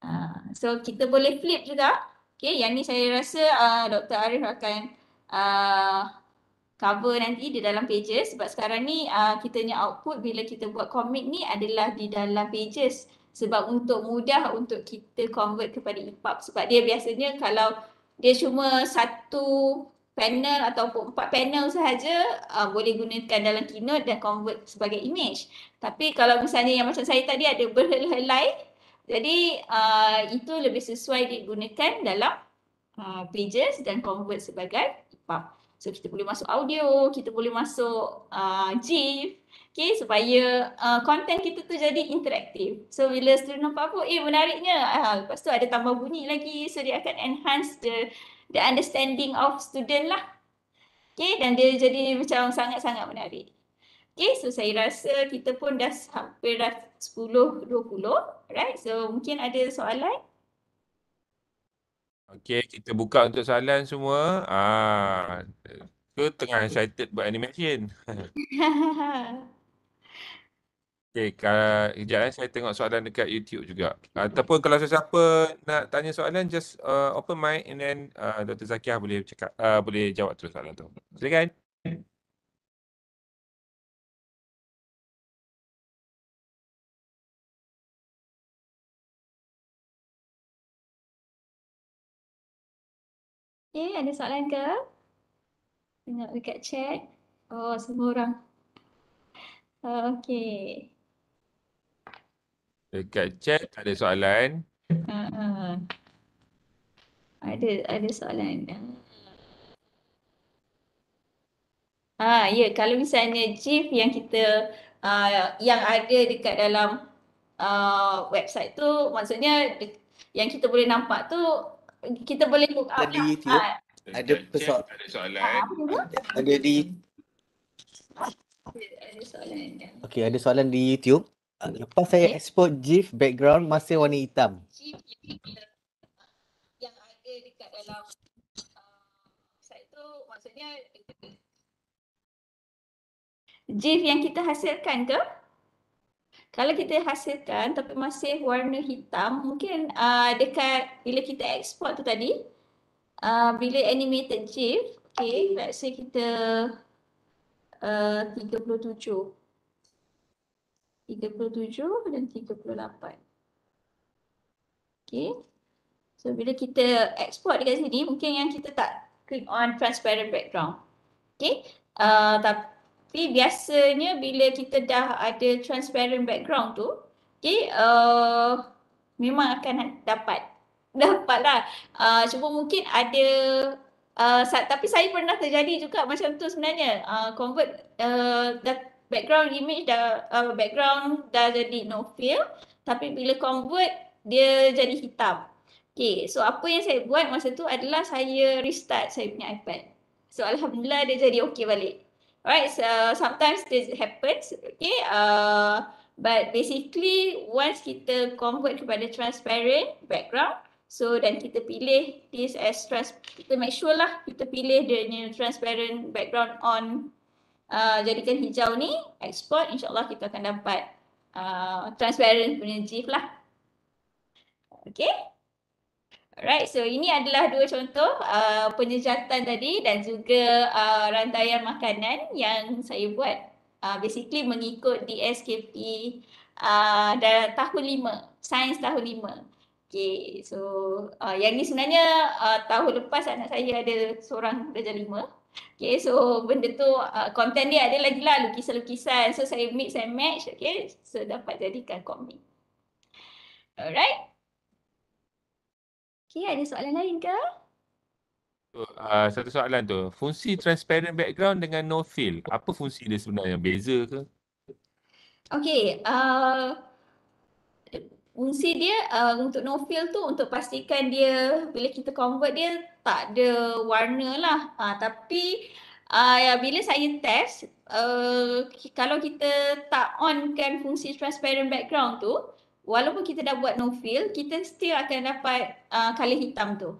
Uh, so kita boleh flip juga. Okay yang ni saya rasa uh, Dr. Arif akan uh, cover nanti di dalam pages sebab sekarang ni uh, kita punya output bila kita buat commit ni adalah di dalam pages sebab untuk mudah untuk kita convert kepada EPUB sebab dia biasanya kalau dia cuma satu panel ataupun empat panel sahaja uh, boleh gunakan dalam keynote dan convert sebagai image. Tapi kalau misalnya yang macam saya tadi ada berhelai, jadi uh, itu lebih sesuai digunakan dalam uh, pages dan convert sebagai EPUB. So kita boleh masuk audio, kita boleh masuk uh, GIF okay, supaya konten uh, kita tu jadi interaktif. So bila student nampak apa, eh menariknya. Uh, lepas tu ada tambah bunyi lagi, so dia akan enhance the the understanding of student lah. Okay, dan dia jadi macam sangat-sangat menarik. Okay, so saya rasa kita pun dah sampai dah 10-20. Right, so mungkin ada soalan? Okay, kita buka untuk soalan semua. Ah, ke tengah excited buat animation? Okay, uh, sekejap eh. Saya tengok soalan dekat YouTube juga. Ataupun kalau sesiapa nak tanya soalan, just uh, open mic and then uh, Dr. Zakiah boleh cakap, uh, boleh jawab terus soalan tu. Silakan. Okay, yeah, ada soalan ke? Tengok dekat chat. Oh, semua orang. Oh, okay dekat chat ada soalan. Ha. Ada ada soalan. Ha ya yeah. kalau misalnya GIF yang kita uh, yang ada dekat dalam uh, website tu maksudnya yang kita boleh nampak tu kita boleh look up Tadi lah. Ada persoalan. Ada soalan. Ha, ada, ada di ada ya. Okey, ada soalan di YouTube. Lepas saya export GIF background masih warna hitam. GIF yang ada dekat dalam uh, GIF yang kita hasilkan ke? Kalau kita hasilkan tapi masih warna hitam mungkin uh, dekat bila kita export tu tadi uh, bila animated GIF okay let's say kita uh, 37 37 dan 38. Okay. So bila kita export dekat sini, mungkin yang kita tak click on transparent background. Okay. Uh, tapi biasanya bila kita dah ada transparent background tu, okay, uh, memang akan dapat. Dapat lah. Uh, cuma mungkin ada Uh, tapi saya pernah terjadi juga macam tu sebenarnya uh, convert uh, background image dah uh, background dah jadi no fill tapi bila convert dia jadi hitam. Okay so apa yang saya buat masa tu adalah saya restart saya punya iPad. So Alhamdulillah dia jadi okay balik. Alright so sometimes this happens okay uh, but basically once kita convert kepada transparent background so dan kita pilih this as trans kita make sure lah kita pilih dia ni transparent background on Ah, jadikan hijau ni export insyaallah kita akan dapat uh, transparent punya gif lah okey Alright, so ini adalah dua contoh uh, ah, penyejatan tadi dan juga uh, rantaian makanan yang saya buat uh, basically mengikut DSKP uh, dan tahun lima, sains tahun lima. Okay, so uh, yang ni sebenarnya uh, tahun lepas anak saya ada seorang pelajar lima. Okay, so benda tu uh, content dia ada lagi lah lukisan-lukisan. So saya mix and match, okay. So dapat jadikan komik. Alright. Okay, ada soalan lain ke? Oh, uh, satu soalan tu. Fungsi transparent background dengan no fill. Apa fungsi dia sebenarnya? Beza ke? Okay. Uh, fungsi dia uh, untuk no fill tu untuk pastikan dia bila kita convert dia tak ada warna lah. Ha, tapi uh, ya, bila saya test, uh, kalau kita tak onkan fungsi transparent background tu, walaupun kita dah buat no fill, kita still akan dapat uh, colour hitam tu.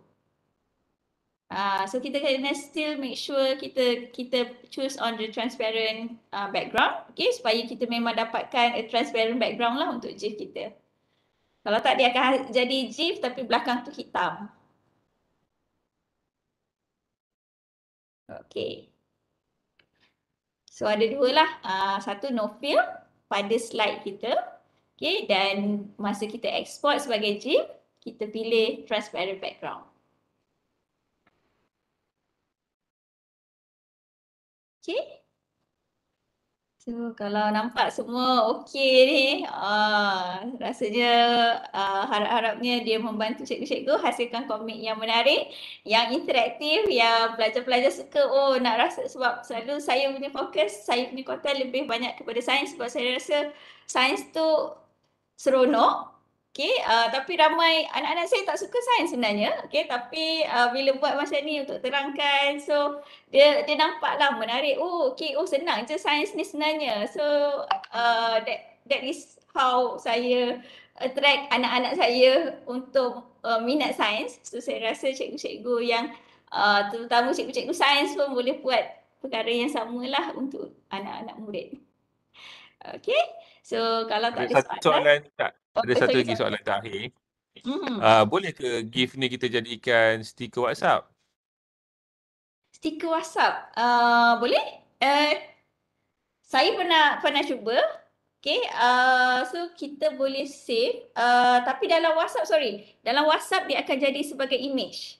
Uh, so kita kena still make sure kita kita choose on the transparent uh, background okay, supaya kita memang dapatkan a transparent background lah untuk GIF kita. Kalau tak dia akan ha-, jadi GIF tapi belakang tu hitam. Okay. So ada dua lah. Uh, satu no fill pada slide kita. Okay dan masa kita export sebagai JIP, kita pilih transparent background. Okay. So kalau nampak semua okey ni, uh, rasanya uh, harap-harapnya dia membantu cikgu-cikgu hasilkan komik yang menarik, yang interaktif, yang pelajar-pelajar suka. Oh nak rasa sebab selalu saya punya fokus, saya punya kota lebih banyak kepada sains sebab saya rasa sains tu seronok Okay, uh, tapi ramai anak-anak saya tak suka sains sebenarnya. Okay, tapi uh, bila buat macam ni untuk terangkan, so dia dia nampaklah menarik. Oh, okay, oh senang je sains ni sebenarnya. So uh, that that is how saya attract anak-anak saya untuk uh, minat sains. So saya rasa cikgu-cikgu yang uh, terutama cikgu-cikgu sains pun boleh buat perkara yang samalah untuk anak-anak murid. Okay, so kalau tak ada, ada soalan. Satu soalan tak? Okay, ada satu lagi soalan saya. terakhir. Mm-hmm. Uh, boleh ke GIF ni kita jadikan stiker WhatsApp? Stiker WhatsApp? Uh, boleh? Uh, saya pernah pernah cuba. Okay, uh, so kita boleh save. Uh, tapi dalam WhatsApp, sorry. Dalam WhatsApp dia akan jadi sebagai image.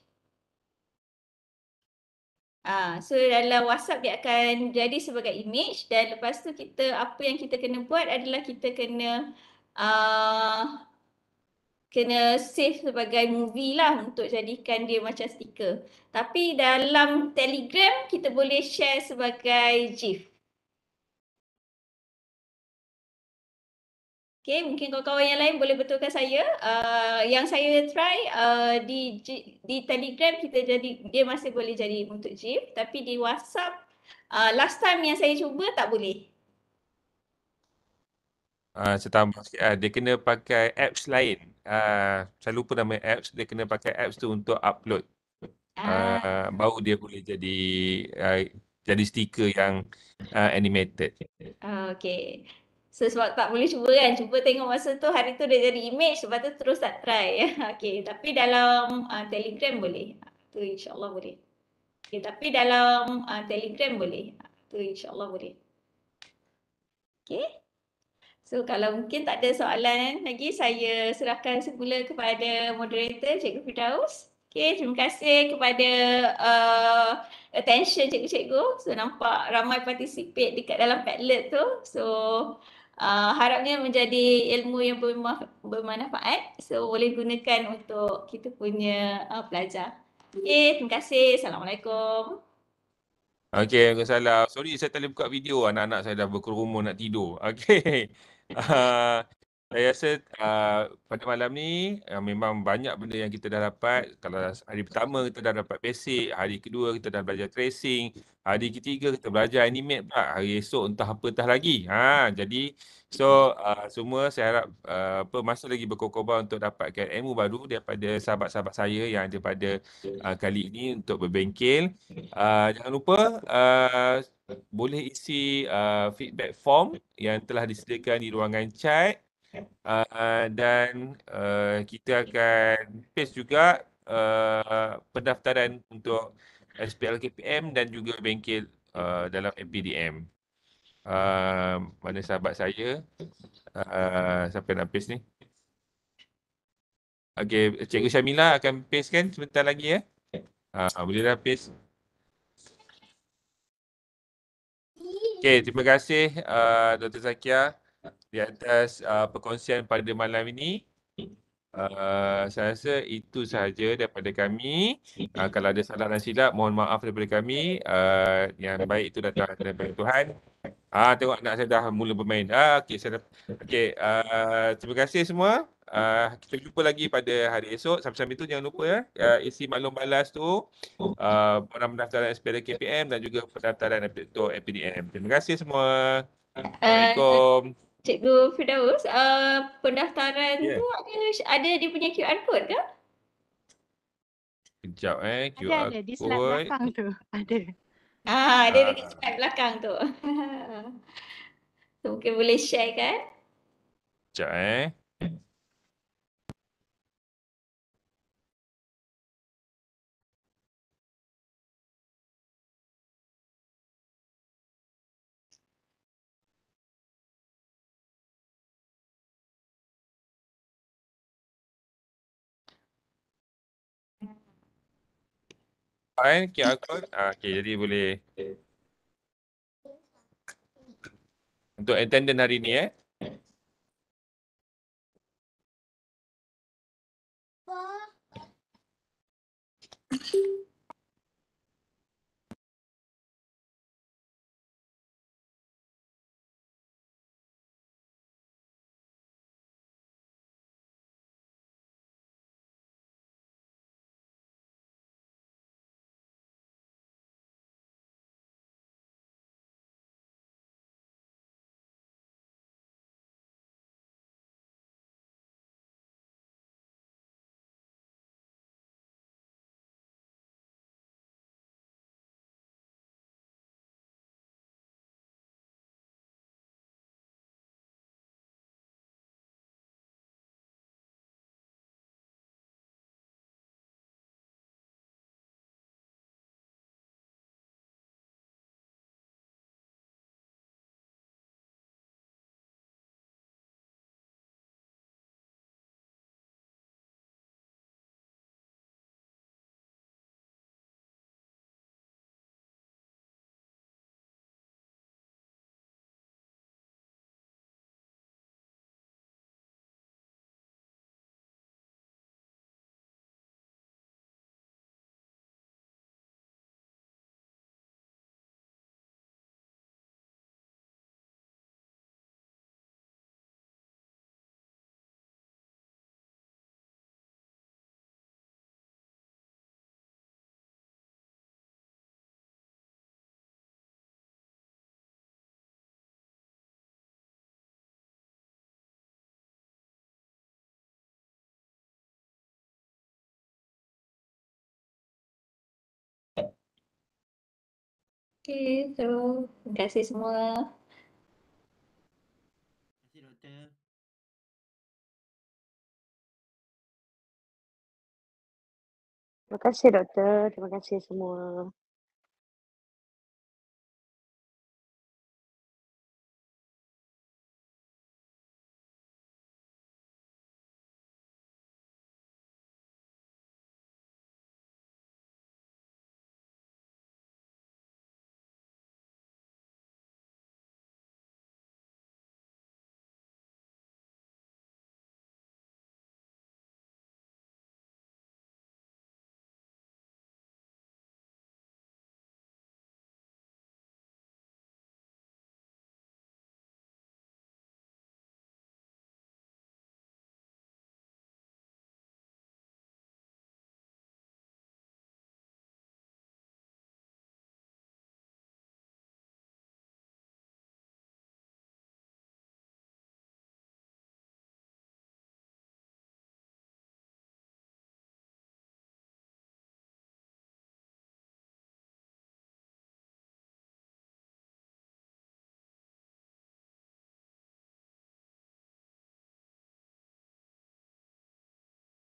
Ah, so dalam WhatsApp dia akan jadi sebagai image dan lepas tu kita apa yang kita kena buat adalah kita kena Ah, kena save sebagai movie lah untuk jadikan dia macam stiker. Tapi dalam telegram kita boleh share sebagai gif. Okay mungkin kawan-kawan yang lain boleh betulkan saya. Uh, yang saya try uh, di di telegram kita jadi dia masih boleh jadi untuk gif tapi di whatsapp uh, last time yang saya cuba tak boleh. Ah, saya tambah sikit uh, dia kena pakai apps lain uh, saya lupa nama apps dia kena pakai apps tu untuk upload uh, baru dia boleh jadi uh, jadi stiker yang uh, animated. Okay. So sebab tak boleh cuba kan, cuba tengok masa tu hari tu dia jadi image sebab tu terus tak try. Okay tapi dalam uh, telegram boleh. Tu insyaAllah boleh. Okay tapi dalam uh, telegram boleh. Tu insyaAllah boleh. Okay. So kalau mungkin tak ada soalan lagi, saya serahkan semula kepada moderator Cikgu Fidaus. Okay, terima kasih kepada uh, attention cikgu-cikgu. So nampak ramai participate dekat dalam padlet tu. So uh, harapnya menjadi ilmu yang bermanfaat. So boleh gunakan untuk kita punya uh, pelajar. Okay, terima kasih. Assalamualaikum. Okay, Assalamualaikum. Sorry saya tak boleh buka video. Anak-anak saya dah berkerumun nak tidur. Okay. saya rasa uh, pada malam ni uh, memang banyak benda yang kita dah dapat. Kalau hari pertama kita dah dapat basic, hari kedua kita dah belajar tracing, hari ketiga kita belajar animate pula, hari esok entah apa entah lagi. Ha, jadi So uh, semua saya harap uh, apa masih lagi berkokobah untuk dapatkan ilmu baru daripada sahabat-sahabat saya yang ada pada uh, kali ini untuk berbengkel. Uh, jangan lupa uh, boleh isi uh, feedback form yang telah disediakan di ruangan chat uh, dan uh, kita akan paste juga uh, pendaftaran untuk SPL KPM dan juga bengkel uh, dalam MPDM uh, mana sahabat saya uh, siapa nak paste ni Okey, Cikgu Syamila akan paste kan sebentar lagi ya. Ah, boleh dah paste. Okey, terima kasih uh, ah, Dr. Zakia di atas uh, perkongsian pada malam ini. Eh, saya rasa itu sahaja daripada kami. Uh, kalau ada salah dan silap, mohon maaf daripada kami. Uh, yang baik itu datang daripada Tuhan. Ah, uh, tengok anak saya dah mula bermain. Ah, uh, okay, saya okay, uh, terima kasih semua. Uh, kita jumpa lagi pada hari esok. Sampai-sampai itu jangan lupa ya, uh, isi maklum balas tu uh, pendaftaran SPD KPM dan juga pendaftaran untuk MPDM. Terima kasih semua. Assalamualaikum. Uh. Cikgu Firdaus, uh, pendaftaran yeah. tu ada, ada dia punya QR code ke? Sekejap eh, QR ada, ada. Di slide belakang tu, ada. Ah, ada ah. dekat slide belakang tu. so, mungkin boleh share kan? Sekejap eh. Kan kira code. Ah, okay, jadi boleh. Untuk attendant hari ni eh. Thank you. Okay, so terima kasih semua. Terima kasih doktor. Terima kasih doktor. Terima kasih semua.